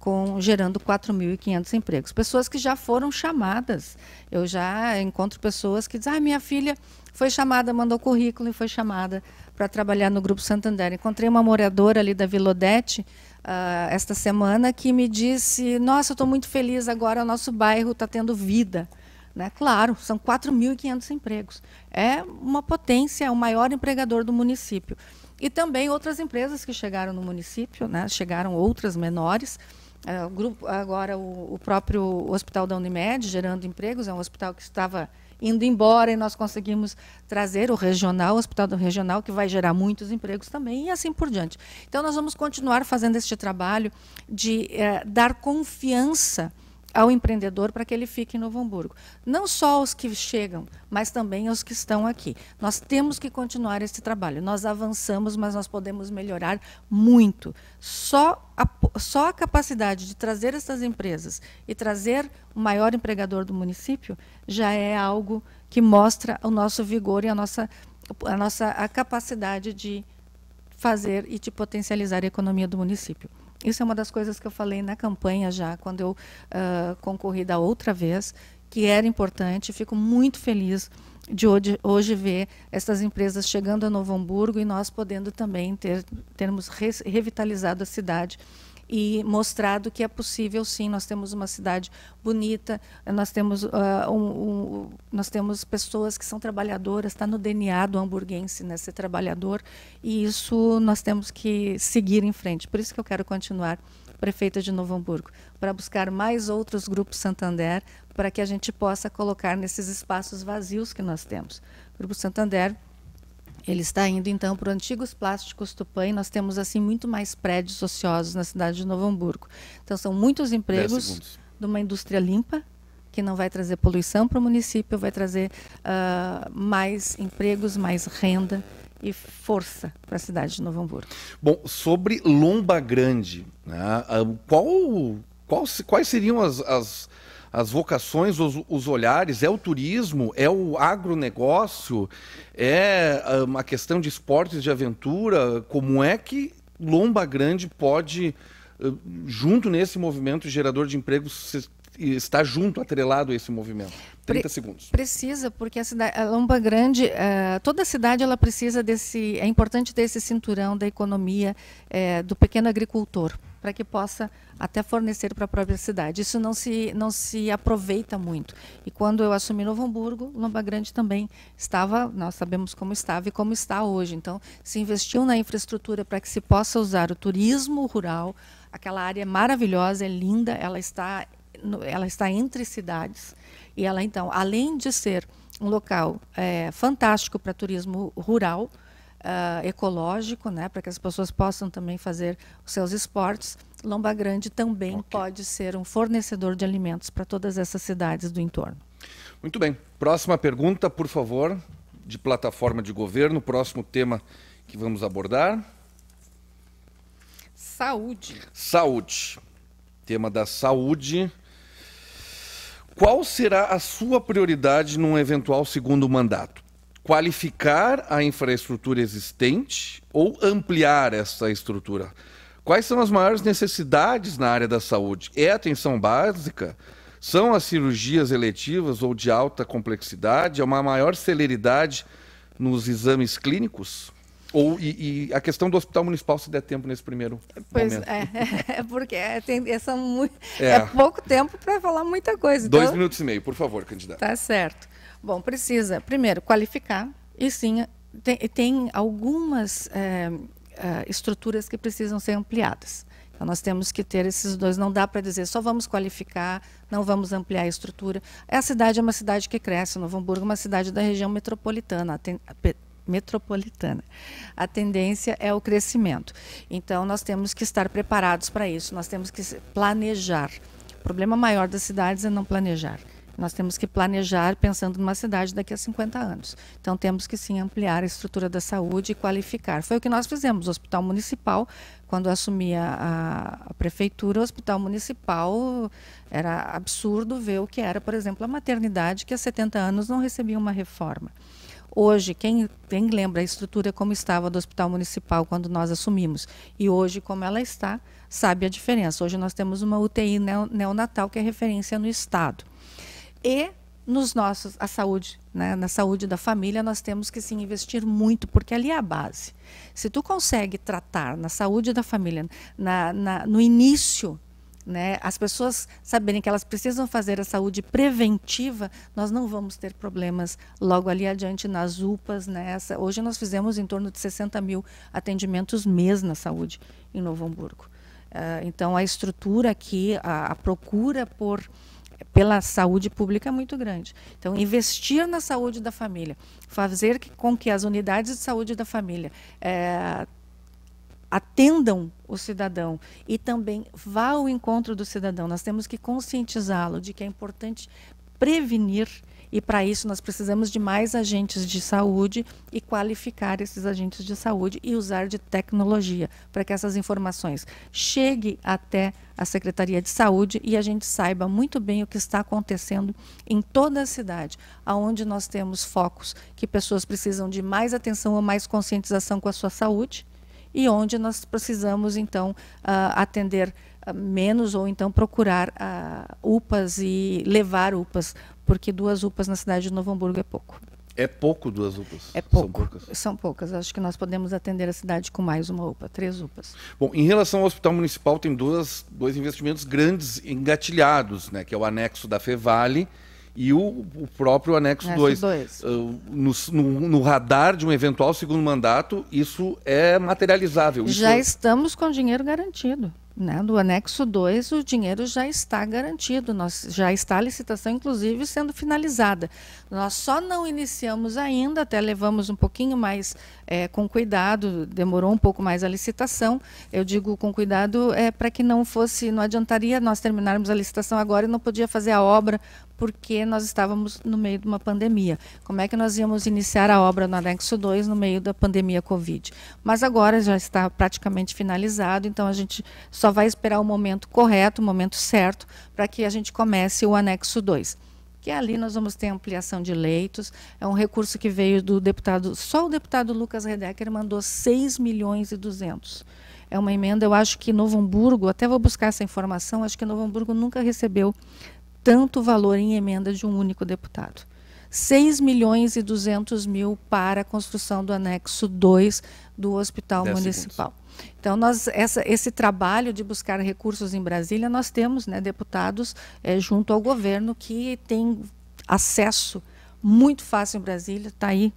com, gerando 4.500 empregos. Pessoas que já foram chamadas. Eu já encontro pessoas que dizem: ah, minha filha foi chamada, mandou currículo e foi chamada para trabalhar no Grupo Santander. Encontrei uma moradora ali da Vilodete, uh, esta semana que me disse: Nossa, estou muito feliz agora, o nosso bairro está tendo vida. Né? Claro, são 4.500 empregos. É uma potência, é o maior empregador do município. E também outras empresas que chegaram no município, né? chegaram outras menores. Uh, grupo, agora, o, o próprio Hospital da Unimed, gerando empregos, é um hospital que estava indo embora e nós conseguimos trazer o regional, o hospital do regional, que vai gerar muitos empregos também e assim por diante. Então, nós vamos continuar fazendo este trabalho de eh, dar confiança ao empreendedor para que ele fique em Novo Hamburgo. Não só os que chegam, mas também os que estão aqui. Nós temos que continuar esse trabalho. Nós avançamos, mas nós podemos melhorar muito. Só a, só a capacidade de trazer essas empresas e trazer o maior empregador do município já é algo que mostra o nosso vigor e a nossa, a nossa a capacidade de fazer e de potencializar a economia do município. Isso é uma das coisas que eu falei na campanha já, quando eu uh, concorri da outra vez, que era importante. Fico muito feliz de hoje, hoje ver essas empresas chegando a Novo Hamburgo e nós podendo também ter, termos re, revitalizado a cidade e mostrado que é possível sim. Nós temos uma cidade bonita, nós temos, uh, um, um, nós temos pessoas que são trabalhadoras, está no DNA do hamburguense né, ser trabalhador, e isso nós temos que seguir em frente. Por isso que eu quero continuar prefeita de Novo Hamburgo, para buscar mais outros grupos Santander, para que a gente possa colocar nesses espaços vazios que nós temos. O Grupo Santander ele está indo então para o Antigos Plásticos Tupã e nós temos assim muito mais prédios ociosos na cidade de Novo Hamburgo. Então são muitos empregos de uma indústria limpa que não vai trazer poluição para o município, vai trazer uh, mais empregos, mais renda e força para a cidade de Novo Hamburgo. Bom, sobre Lomba Grande, né, ah, qual, qual, quais seriam as, as as vocações, os, os olhares, é o turismo, é o agronegócio, é ah, uma questão de esportes de aventura. Como é que Lomba Grande pode, ah, junto nesse movimento gerador de empregos, está junto, atrelado a esse movimento. 30 Pre segundos. Precisa, porque a, cidade, a Lomba Grande, uh, toda a cidade ela precisa desse, é importante ter esse cinturão da economia uh, do pequeno agricultor, para que possa até fornecer para a própria cidade. Isso não se, não se aproveita muito. E quando eu assumi Novo Hamburgo, Lomba Grande também estava, nós sabemos como estava e como está hoje. Então, se investiu na infraestrutura para que se possa usar o turismo rural, aquela área maravilhosa, é linda, ela está ela está entre cidades e ela então, além de ser um local é, fantástico para turismo rural, uh, ecológico, né, para que as pessoas possam também fazer os seus esportes. Lomba Grande também okay. pode ser um fornecedor de alimentos para todas essas cidades do entorno. Muito bem. Próxima pergunta, por favor, de plataforma de governo. Próximo tema que vamos abordar. Saúde. Saúde. Tema da saúde. Qual será a sua prioridade num eventual segundo mandato? Qualificar a infraestrutura existente ou ampliar essa estrutura? Quais são as maiores necessidades na área da saúde? É atenção básica? São as cirurgias eletivas ou de alta complexidade? É uma maior celeridade nos exames clínicos? Ou, e, e, a questão do hospital municipal, se der tempo nesse primeiro pois momento. É, é porque é, tem, essa, é, é. é pouco tempo para falar muita coisa. Dois então... minutos e meio, por favor, candidato. Tá certo. Bom, precisa, primeiro, qualificar, e sim, tem, tem algumas é, estruturas que precisam ser ampliadas. Então, nós temos que ter esses dois. Não dá para dizer só vamos qualificar, não vamos ampliar a estrutura. É a cidade é uma cidade que cresce. Novo Hamburgo é uma cidade da região metropolitana. Tem, metropolitana. A tendência é o crescimento. Então, nós temos que estar preparados para isso, nós temos que planejar. O problema maior das cidades é não planejar. Nós temos que planejar pensando numa cidade daqui a 50 anos. Então temos que sim ampliar a estrutura da saúde e qualificar. Foi o que nós fizemos. O Hospital Municipal, quando assumia a, a, prefeitura, o Hospital Municipal era absurdo ver o que era, por exemplo, a maternidade que há 70 anos não recebia uma reforma. Hoje, quem, quem lembra a estrutura como estava do Hospital Municipal quando nós assumimos e hoje como ela está, sabe a diferença. Hoje nós temos uma UTI neonatal que é referência no Estado. E nos nossos, a saúde, né? na saúde da família, nós temos que sim investir muito, porque ali é a base. Se tu consegue tratar na saúde da família, na, na no início né, as pessoas saberem que elas precisam fazer a saúde preventiva, nós não vamos ter problemas logo ali adiante nas UPAs. Né, hoje nós fizemos em torno de 60 mil atendimentos mês na saúde em Novo Hamburgo. Uh, então a estrutura aqui, a, a procura por pela saúde pública é muito grande. Então, investir na saúde da família, fazer que, com que as unidades de saúde da família é, atendam o cidadão e também vá ao encontro do cidadão. Nós temos que conscientizá-lo de que é importante prevenir e para isso nós precisamos de mais agentes de saúde e qualificar esses agentes de saúde e usar de tecnologia para que essas informações cheguem até a Secretaria de Saúde e a gente saiba muito bem o que está acontecendo em toda a cidade, aonde nós temos focos que pessoas precisam de mais atenção ou mais conscientização com a sua saúde e onde nós precisamos, então, ah, atender ah, menos ou então procurar ah, UPAs e levar UPAs, porque duas UPAs na cidade de Novo Hamburgo é pouco. É pouco duas UPAs? É pouco. São poucas. São poucas. Acho que nós podemos atender a cidade com mais uma UPA, três UPAs. Bom, em relação ao Hospital Municipal, tem duas, dois investimentos grandes engatilhados, né? Que é o anexo da Fevale e o, o próprio anexo 2. Uh, ah, no, no, no, radar de um eventual segundo mandato, isso é materializável. Isso... Já estamos com dinheiro garantido. Né? Do anexo 2, o dinheiro já está garantido, nós, já está a licitação, inclusive, sendo finalizada. Nós só não iniciamos ainda, até levamos um pouquinho mais é, com cuidado, demorou um pouco mais a licitação. Eu digo com cuidado é, para que não fosse, não adiantaria nós terminarmos a licitação agora e não podia fazer a obra porque nós estávamos no meio de uma pandemia. Como é que nós íamos iniciar a obra no anexo 2 no meio da pandemia Covid? Mas agora já está praticamente finalizado, então a gente só vai esperar o momento correto, o momento certo, para que a gente comece o anexo 2 que é ali nós vamos ter ampliação de leitos. É um recurso que veio do deputado, só o deputado Lucas Redecker mandou 6 milhões e 200. É uma emenda, eu acho que Novo Hamburgo, até vou buscar essa informação, acho que Novo Hamburgo nunca recebeu tanto valor em emendas de um único deputado. 6 milhões e 200 mil para a construção do anexo 2 do Hospital Municipal. Segundos. Então, nós, essa, esse trabalho de buscar recursos em Brasília, nós temos né, deputados é, junto ao governo que tem acesso muito fácil em Brasília, está aí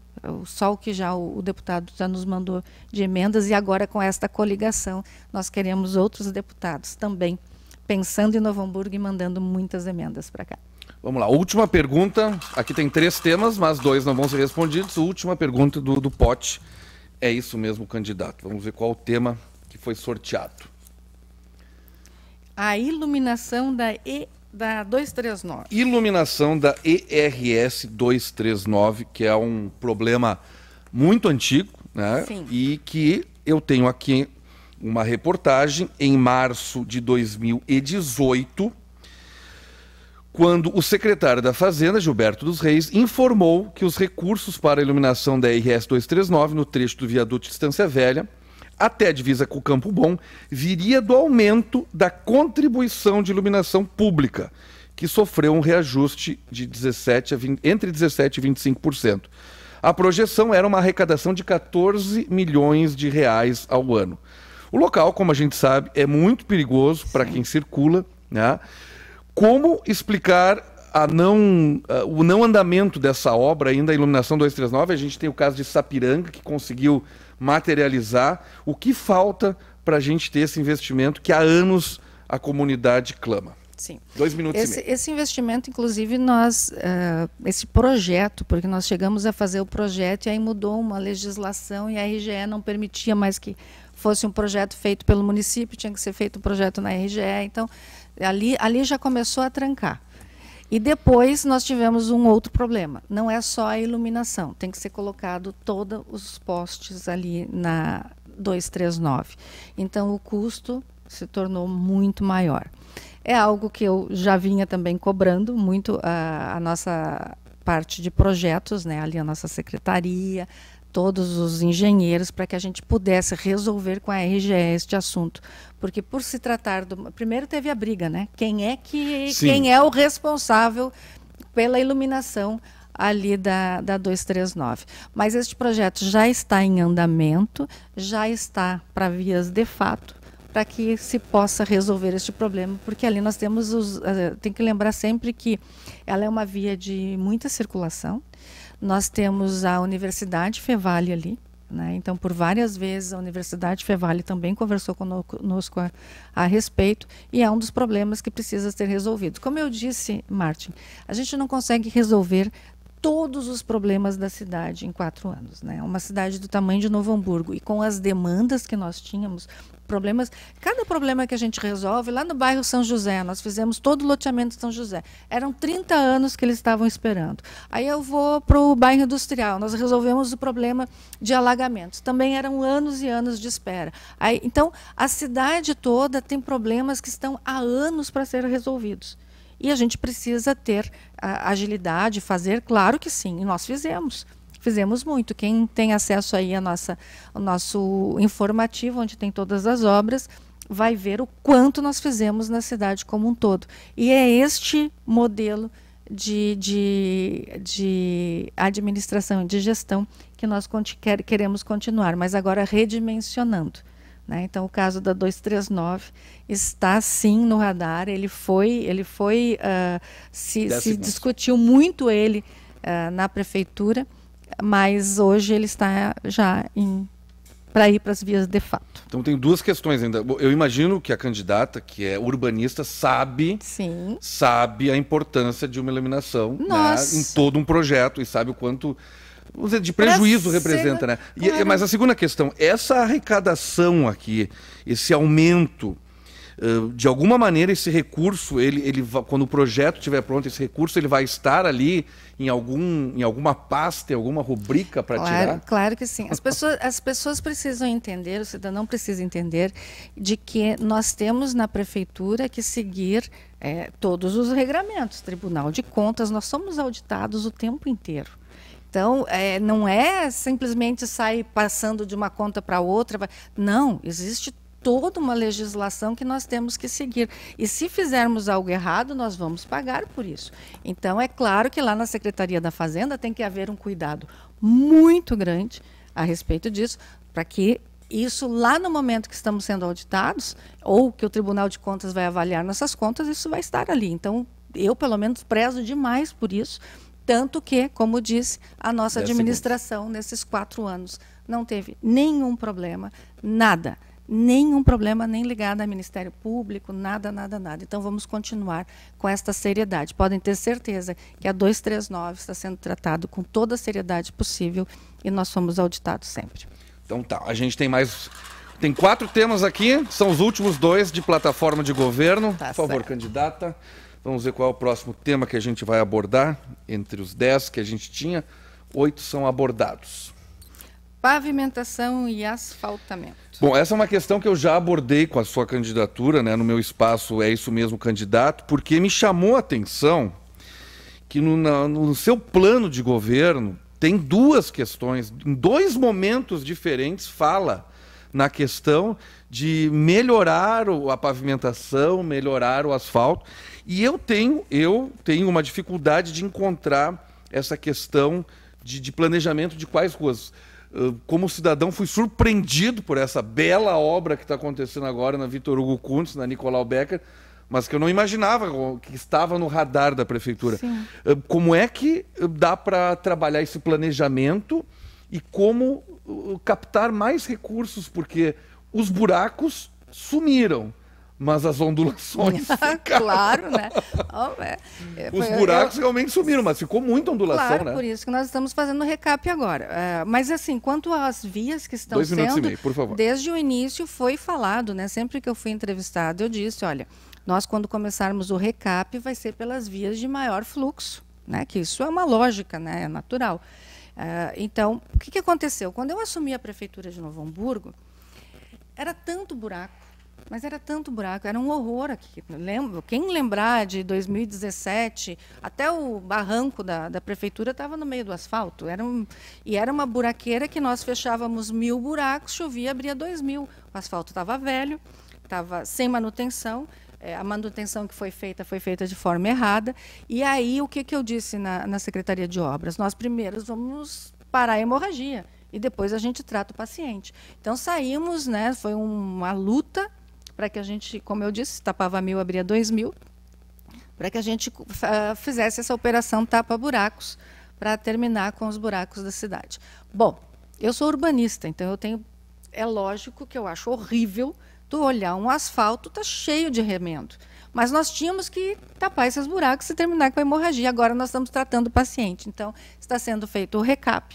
só é, o que já o, o, deputado já nos mandou de emendas, e agora com esta coligação nós queremos outros deputados também pensando em Novo Hamburgo e mandando muitas emendas para cá. Vamos lá, última pergunta. Aqui tem três temas, mas dois não vão ser respondidos. Última pergunta do, do pote. É isso mesmo, candidato. Vamos ver qual o tema que foi sorteado. A iluminação da, e, da 239. Iluminação da ERS 239, que é um problema muito antigo, né? Sim. E que eu tenho aqui uma reportagem em março de 2018, quando o secretário da Fazenda, Gilberto dos Reis, informou que os recursos para a iluminação da RS 239 no trecho do viaduto Distância Velha até a divisa com o Campo Bom viria do aumento da contribuição de iluminação pública, que sofreu um reajuste de 17 20, entre 17 e 25%. A projeção era uma arrecadação de 14 milhões de reais ao ano. O local, como a gente sabe, é muito perigoso para quem circula. Né? Como explicar não, uh, o não andamento dessa obra ainda, a Iluminação 239? A gente tem o caso de Sapiranga, que conseguiu materializar. O que falta para a gente ter esse investimento que há anos a comunidade clama? Sim. Dois minutos esse, e meio. Esse investimento, inclusive, nós, uh, esse projeto, porque nós chegamos a fazer o projeto e aí mudou uma legislação e a RGE não permitia mais que fosse um projeto feito pelo município, tinha que ser feito um projeto na RGE. Então, ali, ali já começou a trancar. E depois nós tivemos um outro problema. Não é só a iluminação, tem que ser colocado todos os postes ali na 239. Então o custo se tornou muito maior. É algo que eu já vinha também cobrando muito a, ah, a nossa parte de projetos, né? ali a nossa secretaria, todos os engenheiros para que a gente pudesse resolver com a RGE este assunto. Porque por se tratar do. Primeiro teve a briga, né? Quem é que. Sim. Quem é o responsável pela iluminação ali da, da 239. Mas este projeto já está em andamento, já está para vias de fato, para que se possa resolver este problema, porque ali nós temos os, eh, tem que lembrar sempre que ela é uma via de muita circulação nós temos a Universidade Fevale ali, né? Então, por várias vezes, a Universidade Fevale também conversou conosco a, a, respeito e é um dos problemas que precisa ser resolvido. Como eu disse, Martin, a gente não consegue resolver todos os problemas da cidade em quatro anos. Né? Uma cidade do tamanho de Novo Hamburgo e com as demandas que nós tínhamos, problemas. Cada problema que a gente resolve, lá no bairro São José, nós fizemos todo o loteamento de São José. Eram 30 anos que eles estavam esperando. Aí eu vou para o bairro industrial, nós resolvemos o problema de alagamentos. Também eram anos e anos de espera. Aí, então, a cidade toda tem problemas que estão há anos para serem resolvidos. E a gente precisa ter agilidade, fazer, claro que sim, e nós fizemos fizemos muito. Quem tem acesso aí a nossa, ao nosso informativo, onde tem todas as obras, vai ver o quanto nós fizemos na cidade como um todo. E é este modelo de, de, de administração e de gestão que nós quer, queremos continuar, mas agora redimensionando. Né? Então, o caso da 239 está sim no radar. Ele foi, ele foi uh, se, se discutiu muito ele uh, na prefeitura mas hoje ele está já em para ir para as vias de fato. Então tem duas questões ainda. Eu imagino que a candidata, que é urbanista, sabe, Sim. sabe a importância de uma eliminação né, em todo um projeto e sabe o quanto dizer, de prejuízo pra representa, ser... né? E, claro. Mas a segunda questão, essa arrecadação aqui, esse aumento de alguma maneira esse recurso, ele, ele quando o projeto estiver pronto, esse recurso ele vai estar ali em, algum, em alguma pasta, em alguma rubrica para claro, tirar? Claro que sim. As pessoas, as pessoas precisam entender, o cidadão precisa entender, de que nós temos na prefeitura que seguir é, todos os regramentos, Tribunal de Contas, nós somos auditados o tempo inteiro. Então, é, não é simplesmente sair passando de uma conta para outra. Não, existe toda uma legislação que nós temos que seguir. E se fizermos algo errado, nós vamos pagar por isso. Então, é claro que lá na Secretaria da Fazenda tem que haver um cuidado muito grande a respeito disso, para que isso lá no momento que estamos sendo auditados, ou que o Tribunal de Contas vai avaliar nossas contas, isso vai estar ali. Então, eu, pelo menos, prezo demais por isso. Tanto que, como disse, a nossa é administração, nesses quatro anos, não teve nenhum problema, nada nenhum problema nem ligado a Ministério Público, nada, nada, nada. Então vamos continuar com esta seriedade. Podem ter certeza que a 239 está sendo tratado com toda a seriedade possível e nós somos auditados sempre. Então tá, a gente tem mais tem quatro temas aqui, são os últimos dois de plataforma de governo. Tá Por favor, certo. candidata. Vamos ver qual é o próximo tema que a gente vai abordar. Entre os dez que a gente tinha, oito são abordados. Pavimentação e asfaltamento. Bom, essa é uma questão que eu já abordei com a sua candidatura, né, no meu espaço É Isso Mesmo Candidato, porque me chamou a atenção que no, na, no seu plano de governo tem duas questões, em dois momentos diferentes, fala na questão de melhorar a pavimentação, melhorar o asfalto. E eu tenho, eu tenho uma dificuldade de encontrar essa questão de, de planejamento de quais ruas como cidadão, fui surpreendido por essa bela obra que está acontecendo agora na Vitor Hugo Kuntz, na Nicolau Becker, mas que eu não imaginava que estava no radar da prefeitura. Sim. Como é que dá para trabalhar esse planejamento e como captar mais recursos? Porque os buracos sumiram mas as ondulações. Ah, claro, né? Oh, é. Os buracos eu... realmente sumiram, mas ficou muita ondulação, claro, né? Por isso que nós estamos fazendo o recap agora. É, mas assim, quanto às vias que estão Dois sendo, meio, desde o início foi falado, né? Sempre que eu fui entrevistado, eu disse, olha, nós quando começarmos o recap vai ser pelas vias de maior fluxo, né? Que isso é uma lógica, né? É natural. Uh, então, o que, que aconteceu? Quando eu assumi a prefeitura de Novo Hamburgo, era tanto buraco mas era tanto buraco, era um horror aqui. Lembro, quem lembrar de 2017, até o barranco da, da prefeitura estava no meio do asfalto. Era um, e era uma buraqueira que nós fechávamos mil buracos, chovia, abria dois mil. O asfalto estava velho, estava sem manutenção. É, a manutenção que foi feita foi feita de forma errada. E aí, o que, que eu disse na, na Secretaria de Obras? Nós primeiros vamos parar a hemorragia e depois a gente trata o paciente. Então saímos, né? Foi uma luta para que a gente, como eu disse, tapava mil, abria dois mil, para que a gente uh, fizesse essa operação tapa-buracos para terminar com os buracos da cidade. Bom, eu sou urbanista, então eu tenho. É lógico que eu acho horrível tu olhar um asfalto, está cheio de remendo. Mas nós tínhamos que tapar esses buracos e terminar com a hemorragia. Agora nós estamos tratando o paciente. Então, está sendo feito o recap.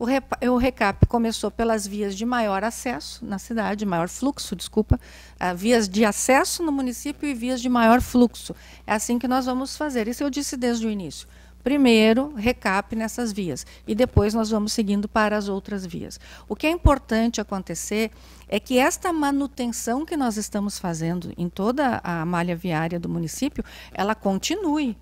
O, o recap começou pelas vias de maior acesso na cidade, maior fluxo, desculpa, ah, vias de acesso no município e vias de maior fluxo. É assim que nós vamos fazer. Isso eu disse desde o início primeiro recap nessas vias e depois nós vamos seguindo para as outras vias. O que é importante acontecer é que esta manutenção que nós estamos fazendo em toda a malha viária do município, ela continue,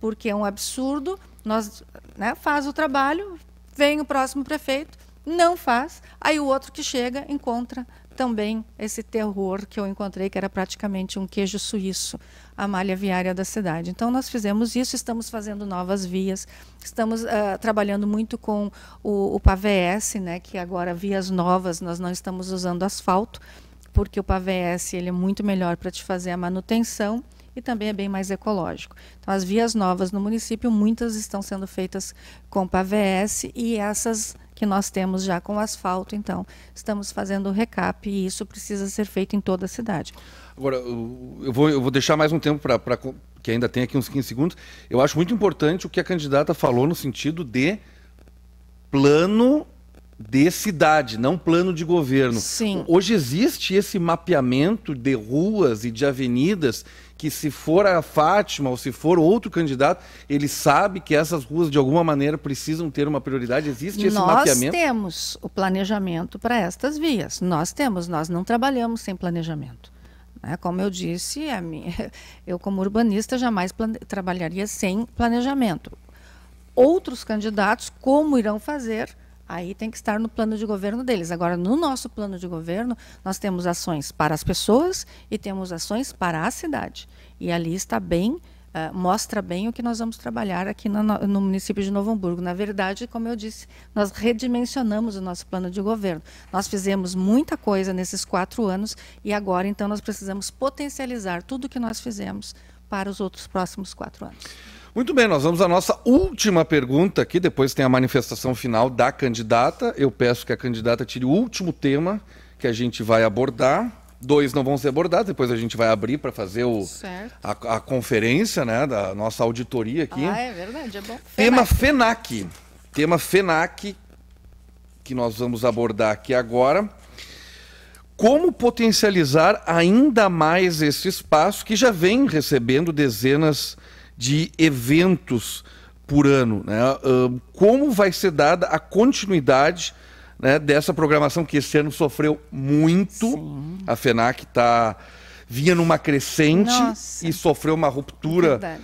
porque é um absurdo nós né, faz o trabalho, Vem o próximo prefeito, não faz, aí o outro que chega encontra também esse terror que eu encontrei, que era praticamente um queijo suíço, a malha viária da cidade. Então, nós fizemos isso, estamos fazendo novas vias, estamos uh, trabalhando muito com o, o PAVS, né, que agora vias novas, nós não estamos usando asfalto, porque o PAVS ele é muito melhor para te fazer a manutenção e também é bem mais ecológico. Então, as vias novas no município, muitas estão sendo feitas com PAVS e essas que nós temos já com asfalto, então estamos fazendo o recap e isso precisa ser feito em toda a cidade. Agora, eu vou, eu vou deixar mais um tempo para que ainda tem aqui uns 15 segundos. Eu acho muito importante o que a candidata falou no sentido de plano de cidade, não plano de governo. Sim. Hoje existe esse mapeamento de ruas e de avenidas que se for a Fátima ou se for outro candidato, ele sabe que essas ruas de alguma maneira precisam ter uma prioridade? Existe esse nós mapeamento? Nós temos o planejamento para estas vias. Nós temos, nós não trabalhamos sem planejamento. Né? Como eu disse, minha, eu como urbanista jamais trabalharia sem planejamento. Outros candidatos, como irão fazer, Aí tem que estar no plano de governo deles. Agora, no nosso plano de governo, nós temos ações para as pessoas e temos ações para a cidade. E ali está bem, uh, mostra bem o que nós vamos trabalhar aqui no, no município de Novo Hamburgo. Na verdade, como eu disse, nós redimensionamos o nosso plano de governo. Nós fizemos muita coisa nesses quatro anos e agora, então, nós precisamos potencializar tudo o que nós fizemos para os outros próximos quatro anos. Muito bem, nós vamos à nossa última pergunta aqui, depois tem a manifestação final da candidata. Eu peço que a candidata tire o último tema que a gente vai abordar. Dois não vão ser abordados, depois a gente vai abrir para fazer o, a, a, conferência né, da nossa auditoria aqui. Ah, é verdade, é bom. Tema FENAC. FENAC. Tema FENAC que nós vamos abordar aqui agora como potencializar ainda mais esse espaço que já vem recebendo dezenas de eventos por ano. Né? Uh, como vai ser dada a continuidade né, dessa programação que este ano sofreu muito? Sim. A FENAC está vinha numa crescente Nossa. e sofreu uma ruptura. Né?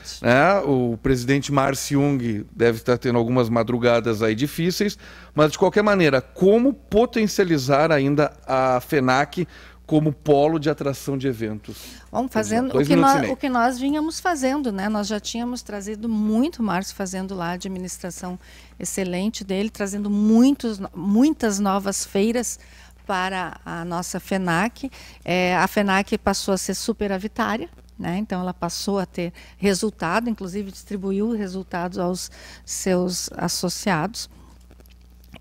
O presidente Márcio Jung deve estar tendo algumas madrugadas aí difíceis, mas de qualquer maneira, como potencializar ainda a FENAC como polo de atração de eventos. Vamos fazendo o, que nós, o que, nós, vínhamos fazendo, né? Nós já tínhamos trazido muito Márcio fazendo lá a administração excelente dele, trazendo muitos, muitas novas feiras para a nossa FENAC. É, a FENAC passou a ser superavitária, né? Então ela passou a ter resultado, inclusive distribuiu resultados aos seus associados.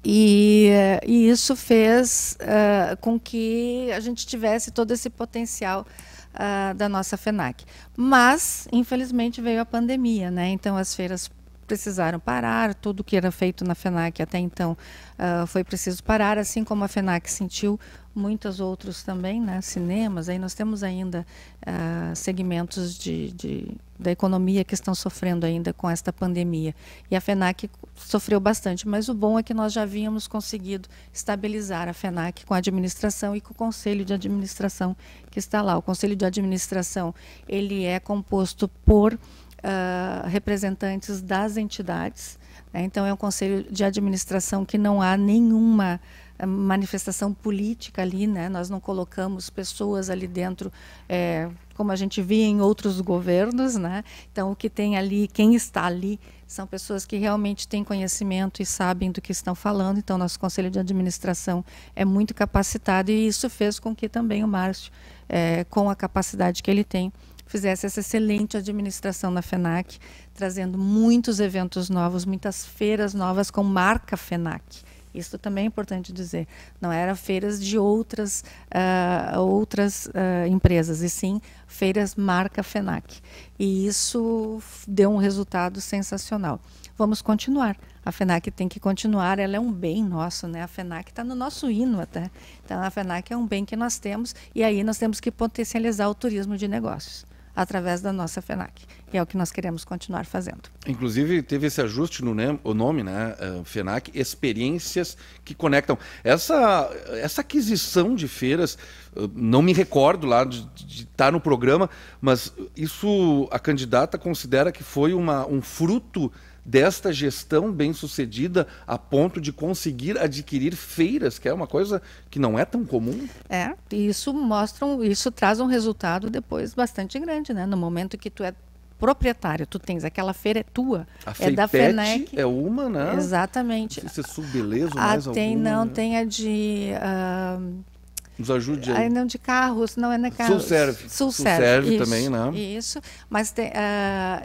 E, é, e isso fez uh, com que a gente tivesse todo esse potencial uh, da nossa FENAC. Mas, infelizmente, veio a pandemia, né? Então as feiras precisaram parar, tudo que era feito na FENAC até então uh, foi preciso parar, assim como a FENAC sentiu muitos outros também, né, cinemas, aí nós temos ainda uh, segmentos de, de, da economia que estão sofrendo ainda com esta pandemia. E a FENAC sofreu bastante, mas o bom é que nós já havíamos conseguido estabilizar a FENAC com a administração e com o conselho de administração que está lá. O conselho de administração, ele é composto por uh, representantes das entidades. Né? Então, é um conselho de administração que não há nenhuma ah, manifestação política ali, né? Nós não colocamos pessoas ali dentro, é, como a gente via em outros governos, né? Então o que tem ali, quem está ali, são pessoas que realmente têm conhecimento e sabem do que estão falando. Então nosso conselho de administração é muito capacitado e isso fez com que também o Márcio, é, com a capacidade que ele tem, fizesse essa excelente administração na FENAC, trazendo muitos eventos novos, muitas feiras novas com marca FENAC. Isso também é importante dizer. Não eram feiras de outras, uh, outras uh, empresas, e sim feiras marca FENAC. E isso deu um resultado sensacional. Vamos continuar. A FENAC tem que continuar, ela é um bem nosso, né? A FENAC está no nosso hino até. Então, a FENAC é um bem que nós temos, e aí nós temos que potencializar o turismo de negócios através da nossa FENAC. E é o que nós queremos continuar fazendo. Inclusive, teve esse ajuste no nome, né? Eh, FENAC, experiências que conectam. Essa, essa aquisição de feiras, eh, não me recordo lá de, estar tá no programa, mas isso a candidata considera que foi uma, um fruto desta gestão bem-sucedida a ponto de conseguir adquirir feiras, que é uma coisa que não é tão comum? É, e isso mostra, um, isso traz um resultado depois bastante grande, né? No momento que tu é proprietário, tu tens aquela feira é tua, a é da Fenec. É uma, né? Exatamente. Não é subbeleza ou ah, mais tem, alguma. não, né? tem a de uh, nos ajude aí. não de carros, não é na carros. Sulserve. Sulserve, isso, também, né? Isso. Mas tem, uh,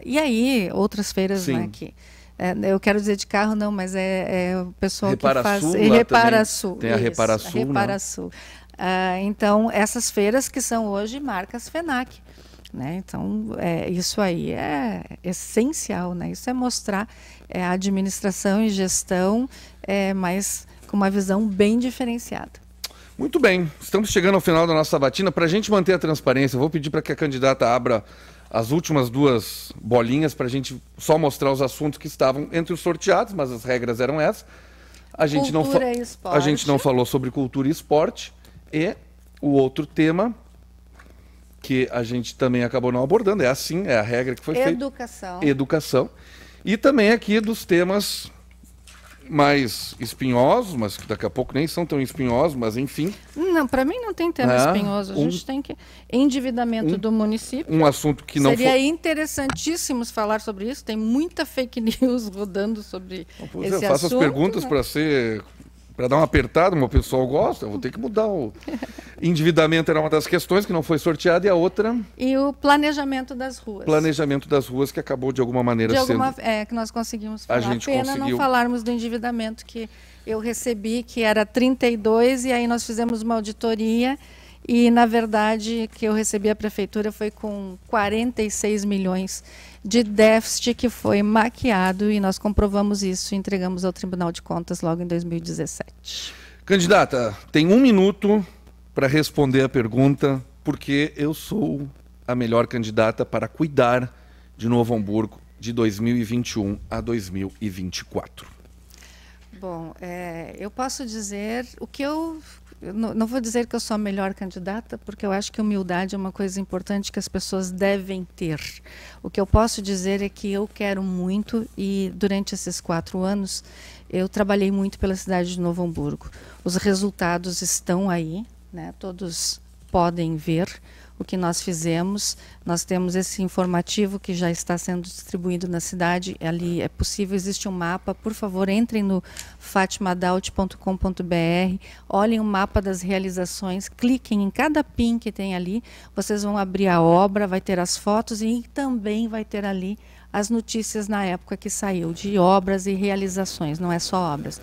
e aí, outras feiras né, aqui. É, eu quero dizer de carro, não, mas é, é o pessoal Repara que faz. Sul, Repara Sul. Tem a né? Repara Sul. Repara né? Sul. Uh, então, essas feiras que são hoje marcas FENAC. Né? Então, é, isso aí é essencial, né? isso é mostrar é, a administração e gestão, é, mas com uma visão bem diferenciada. Muito bem, estamos chegando ao final da nossa batina. Para a gente manter a transparência, vou pedir para que a candidata abra as últimas duas bolinhas para a gente só mostrar os assuntos que estavam entre os sorteados, mas as regras eram essas. A gente, cultura não, e esporte. a gente não falou sobre cultura e esporte. E o outro tema que a gente também acabou não abordando, é assim, é a regra que foi Educação. feita. Educação. Educação. E também aqui dos temas mais espinhosos, mas que daqui a pouco nem são tão espinhosos, mas enfim. Não, para mim não tem tema né? espinhoso. A gente tem que endividamento um, do município. Um assunto que não seria for... interessantíssimo falar sobre isso. Tem muita fake news rodando sobre não, é, esse eu faço as perguntas né? para ser para dar uma apertada, o pessoal gosta, eu vou ter que mudar o endividamento era uma das questões que não foi sorteada e a outra e o planejamento das ruas. Planejamento das ruas que acabou de alguma maneira de alguma, sendo é que nós conseguimos falar. A gente Pena conseguiu... não falarmos do endividamento que eu recebi que era 32 e aí nós fizemos uma auditoria e na verdade que eu recebi a prefeitura foi com 46 milhões de déficit que foi maquiado e nós comprovamos isso e entregamos ao Tribunal de Contas logo em 2017. Candidata, tem um minuto para responder a pergunta, porque eu sou a melhor candidata para cuidar de Novo Hamburgo de 2021 a 2024. Bom, é, eu posso dizer o que eu não, não, vou dizer que eu sou a melhor candidata, porque eu acho que humildade é uma coisa importante que as pessoas devem ter. O que eu posso dizer é que eu quero muito e durante esses quatro anos eu trabalhei muito pela cidade de Novo Hamburgo. Os resultados estão aí, né? todos podem ver o que nós fizemos. Nós temos esse informativo que já está sendo distribuído na cidade. Ali é possível, existe um mapa. Por favor, entrem no fatimadalt.com.br, olhem o mapa das realizações, cliquem em cada pin que tem ali. Vocês vão abrir a obra, vai ter as fotos e também vai ter ali as notícias na época que saiu de obras e realizações, não é só obras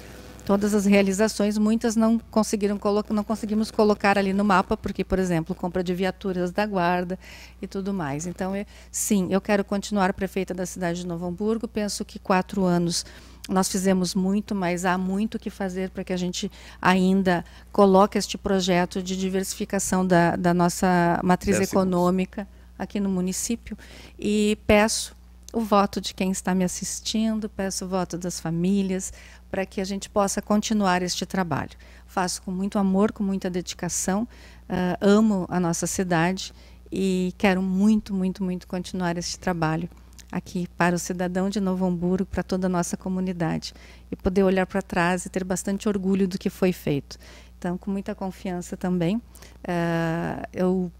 todas as realizações, muitas não conseguiram não conseguimos colocar ali no mapa, porque, por exemplo, compra de viaturas da guarda e tudo mais. Então, eu, sim, eu quero continuar prefeita da cidade de Novo Hamburgo. Penso que quatro anos nós fizemos muito, mas há muito que fazer para que a gente ainda coloque este projeto de diversificação da, da nossa matriz econômica aqui no município. E peço o voto de quem está me assistindo, peço o voto das famílias, para que a gente possa continuar este trabalho. Faço com muito amor, com muita dedicação, uh, amo a nossa cidade e quero muito, muito, muito continuar este trabalho aqui para o cidadão de Novo Hamburgo, para toda a nossa comunidade e poder olhar para trás e ter bastante orgulho do que foi feito. Então, com muita confiança também, uh, eu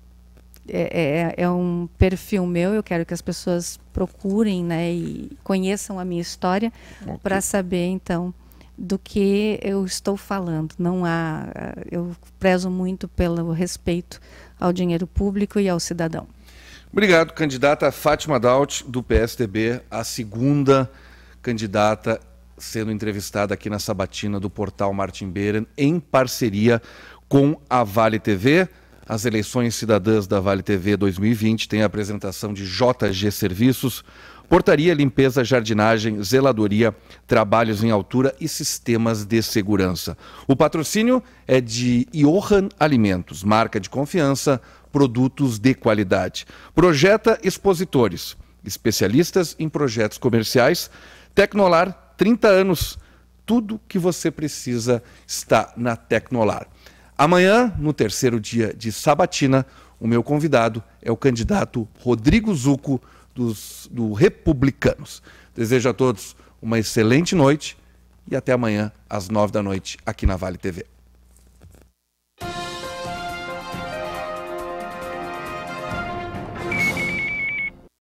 é, é, é, um perfil meu, eu quero que as pessoas procurem né, e conheçam a minha história okay. para saber então do que eu estou falando. Não há, eu prezo muito pelo respeito ao dinheiro público e ao cidadão. Obrigado, candidata Fátima Daut, do PSDB, a segunda candidata sendo entrevistada aqui na sabatina do portal Martin Beeren, em parceria com a Vale TV. As eleições cidadãs da Vale TV 2020 têm a apresentação de JG Serviços, portaria, limpeza, jardinagem, zeladoria, trabalhos em altura e sistemas de segurança. O patrocínio é de Johan Alimentos, marca de confiança, produtos de qualidade. Projeta expositores, especialistas em projetos comerciais. Tecnolar, 30 anos. Tudo que você precisa está na Tecnolar. Amanhã, no terceiro dia de sabatina, o meu convidado é o candidato Rodrigo Zuco, dos, do Republicanos. Desejo a todos uma excelente noite e até amanhã, às nove da noite, aqui na Vale TV.